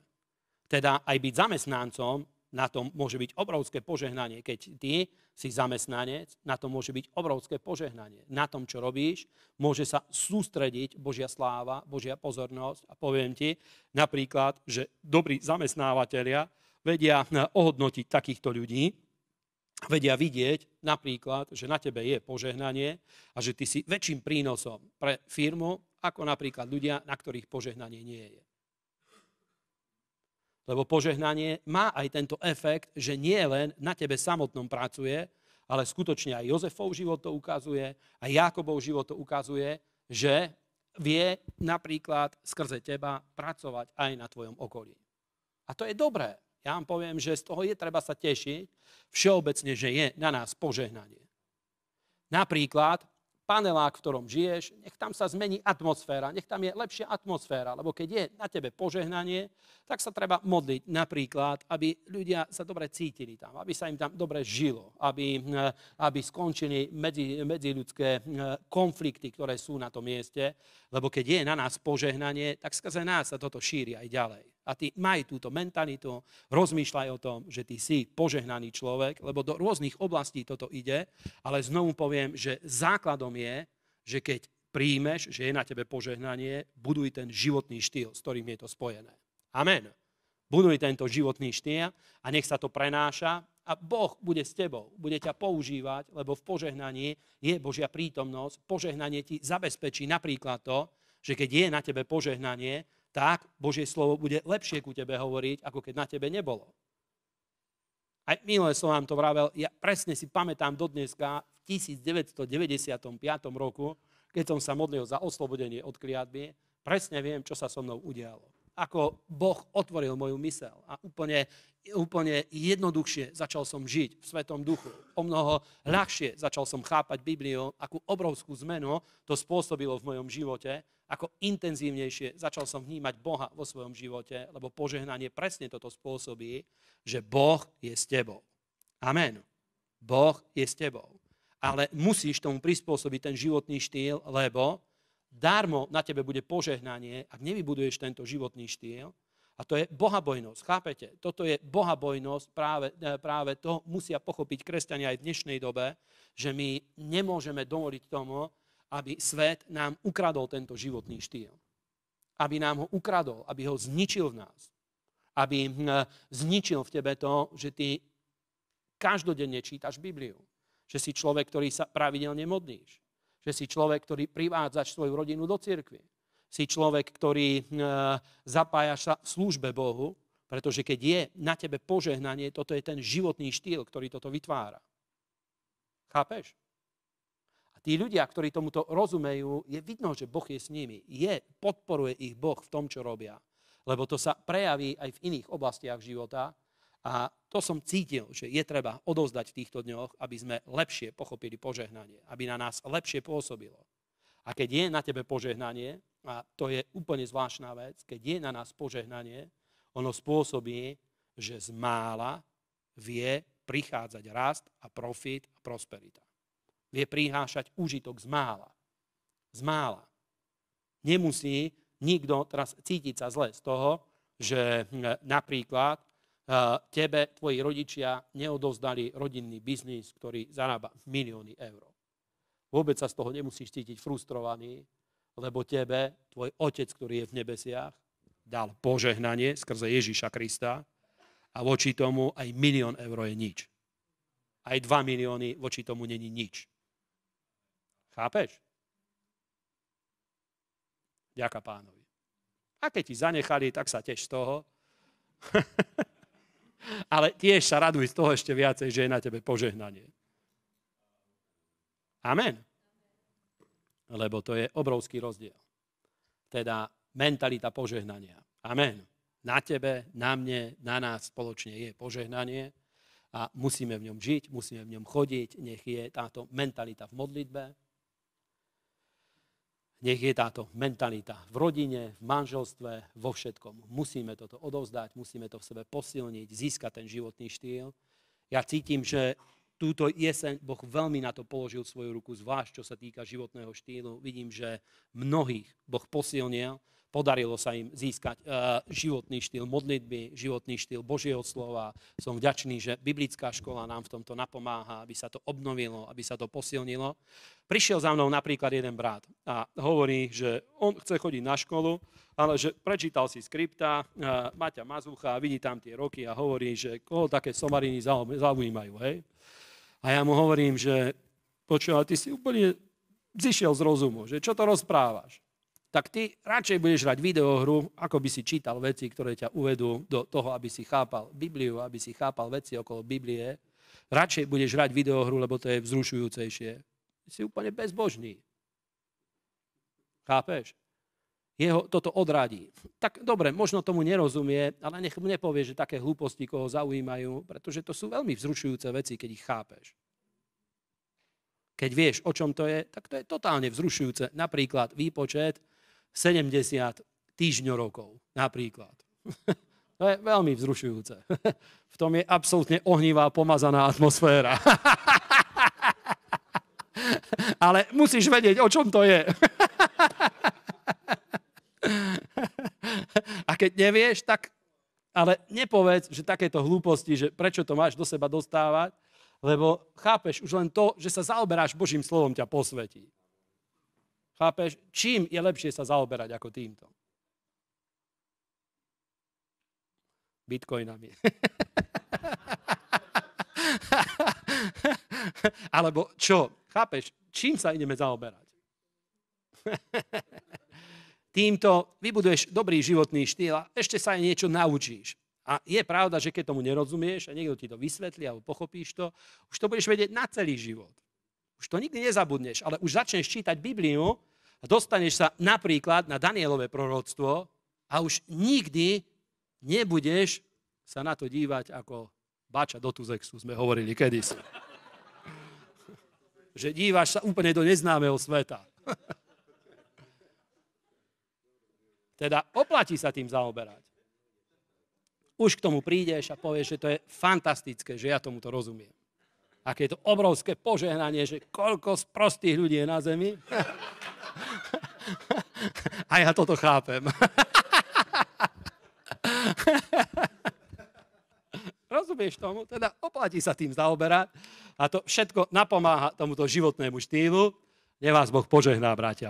Teda aj byť zamestnancom, na tom môže byť obrovské požehnanie. Keď ty si zamestnanec, na tom môže byť obrovské požehnanie. Na tom, čo robíš, môže sa sústrediť Božia sláva, Božia pozornosť. A poviem ti napríklad, že dobrí zamestnávateľia vedia eh, ohodnotiť takýchto ľudí, vedia vidieť napríklad, že na tebe je požehnanie a že ty si väčším prínosom pre firmu, ako napríklad ľudia, na ktorých požehnanie nie je. Lebo požehnanie má aj tento efekt, že nie len na tebe samotnom pracuje, ale skutočne aj Jozefov život to ukazuje, aj Jakobov život to ukazuje, že vie napríklad skrze teba pracovať aj na tvojom okolí. A to je dobré. Ja vám poviem, že z toho je treba sa tešiť všeobecne, že je na nás požehnanie. Napríklad panelák, v ktorom žiješ, nech tam sa zmení atmosféra, nech tam je lepšia atmosféra, lebo keď je na tebe požehnanie, tak sa treba modliť napríklad, aby ľudia sa dobre cítili tam, aby sa im tam dobre žilo, aby, eh, aby skončili medzi, medziľudské eh, konflikty, ktoré sú na tom mieste, lebo keď je na nás požehnanie, tak skrze nás sa toto šíri aj ďalej a tí majú túto mentalitu, rozmýšľaj o tom, že ty si požehnaný človek, lebo do rôznych oblastí toto ide, ale znovu poviem, že základom je, že keď príjmeš, že je na tebe požehnanie, buduj ten životný štýl, s ktorým je to spojené. Amen. Buduj tento životný štýl a nech sa to prenáša a Boh bude s tebou, bude ťa používať, lebo v požehnaní je Božia prítomnosť. Požehnanie ti zabezpečí napríklad to, že keď je na tebe požehnanie, tak Božie slovo bude lepšie ku tebe hovoriť, ako keď na tebe nebolo. Aj milé som vám to vravel, ja presne si pamätám do dneska v 1995 roku, keď som sa modlil za oslobodenie od kliatby, presne viem, čo sa so mnou udialo. Ako Boh otvoril moju mysel a úplne, úplne jednoduchšie začal som žiť v Svetom duchu. O mnoho ľahšie začal som chápať Bibliu, akú obrovskú zmenu to spôsobilo v mojom živote ako intenzívnejšie začal som vnímať Boha vo svojom živote, lebo požehnanie presne toto spôsobí, že Boh je s tebou. Amen. Boh je s tebou. Ale musíš tomu prispôsobiť ten životný štýl, lebo darmo na tebe bude požehnanie, ak nevybuduješ tento životný štýl. A to je bohabojnosť, chápete? Toto je bohabojnosť, práve, e, práve to musia pochopiť kresťania aj v dnešnej dobe, že my nemôžeme dovoliť tomu, aby svet nám ukradol tento životný štýl. Aby nám ho ukradol, aby ho zničil v nás. Aby hm, zničil v tebe to, že ty každodenne čítaš Bibliu. Že si človek, ktorý sa pravidelne modlíš. Že si človek, ktorý privádzaš svoju rodinu do cirkvi. Si človek, ktorý hm, zapájaš sa v službe Bohu, pretože keď je na tebe požehnanie, toto je ten životný štýl, ktorý toto vytvára. Chápeš? tí ľudia, ktorí tomuto rozumejú, je vidno, že Boh je s nimi. Je, podporuje ich Boh v tom, čo robia. Lebo to sa prejaví aj v iných oblastiach života. A to som cítil, že je treba odovzdať v týchto dňoch, aby sme lepšie pochopili požehnanie, aby na nás lepšie pôsobilo. A keď je na tebe požehnanie, a to je úplne zvláštna vec, keď je na nás požehnanie, ono spôsobí, že z mála vie prichádzať rast a profit a prosperita vie prihášať úžitok z mála. Z mála. Nemusí nikto teraz cítiť sa zle z toho, že hm, napríklad eh, tebe tvoji rodičia neodozdali rodinný biznis, ktorý zarába milióny eur. Vôbec sa z toho nemusíš cítiť frustrovaný, lebo tebe tvoj otec, ktorý je v nebesiach, dal požehnanie skrze Ježíša Krista a voči tomu aj milión eur je nič. Aj dva milióny voči tomu není nič. Chápeš? Ďaká pánovi. A keď ti zanechali, tak sa tiež z toho. Ale tiež sa raduj z toho ešte viacej, že je na tebe požehnanie. Amen. Lebo to je obrovský rozdiel. Teda mentalita požehnania. Amen. Na tebe, na mne, na nás spoločne je požehnanie a musíme v ňom žiť, musíme v ňom chodiť, nech je táto mentalita v modlitbe, nech je táto mentalita v rodine, v manželstve, vo všetkom. Musíme toto odovzdať, musíme to v sebe posilniť, získať ten životný štýl. Ja cítim, že túto jeseň Boh veľmi na to položil svoju ruku, zvlášť čo sa týka životného štýlu. Vidím, že mnohých Boh posilnil Podarilo sa im získať e, životný štýl modlitby, životný štýl Božieho slova. Som vďačný, že biblická škola nám v tomto napomáha, aby sa to obnovilo, aby sa to posilnilo. Prišiel za mnou napríklad jeden brat a hovorí, že on chce chodiť na školu, ale že prečítal si skripta e, Maťa Mazucha a vidí tam tie roky a hovorí, že koho také somariny zaujímajú, hej? A ja mu hovorím, že počúva, ty si úplne zišiel z rozumu, že čo to rozprávaš? tak ty radšej budeš hrať videohru, ako by si čítal veci, ktoré ťa uvedú do toho, aby si chápal Bibliu, aby si chápal veci okolo Biblie. Radšej budeš hrať videohru, lebo to je vzrušujúcejšie. Si úplne bezbožný. Chápeš? Jeho toto odradí. Tak dobre, možno tomu nerozumie, ale nech mu nepovie, že také hlúposti koho zaujímajú, pretože to sú veľmi vzrušujúce veci, keď ich chápeš. Keď vieš, o čom to je, tak to je totálne vzrušujúce. Napríklad výpočet 70 týždňov rokov napríklad. To je veľmi vzrušujúce. V tom je absolútne ohnivá, pomazaná atmosféra. Ale musíš vedieť, o čom to je. A keď nevieš, tak ale nepovedz, že takéto hlúposti, že prečo to máš do seba dostávať, lebo chápeš už len to, že sa zaoberáš Božím slovom, ťa posvetí. Chápeš? Čím je lepšie sa zaoberať ako týmto? Bitcoinami. Alebo čo? Chápeš? Čím sa ideme zaoberať? Týmto vybuduješ dobrý životný štýl a ešte sa aj niečo naučíš. A je pravda, že keď tomu nerozumieš a niekto ti to vysvetlí alebo pochopíš to, už to budeš vedieť na celý život. Už to nikdy nezabudneš, ale už začneš čítať Bibliu a dostaneš sa napríklad na Danielové proroctvo a už nikdy nebudeš sa na to dívať ako bača do tuzexu, sme hovorili kedysi. Že díváš sa úplne do neznámeho sveta. Teda oplatí sa tým zaoberať. Už k tomu prídeš a povieš, že to je fantastické, že ja tomuto rozumiem. Aké je to obrovské požehnanie, že koľko z prostých ľudí je na zemi. A ja toto chápem. Rozumieš tomu? Teda oplatí sa tým zaoberať a to všetko napomáha tomuto životnému štýlu. Ne vás Boh požehná, bratia.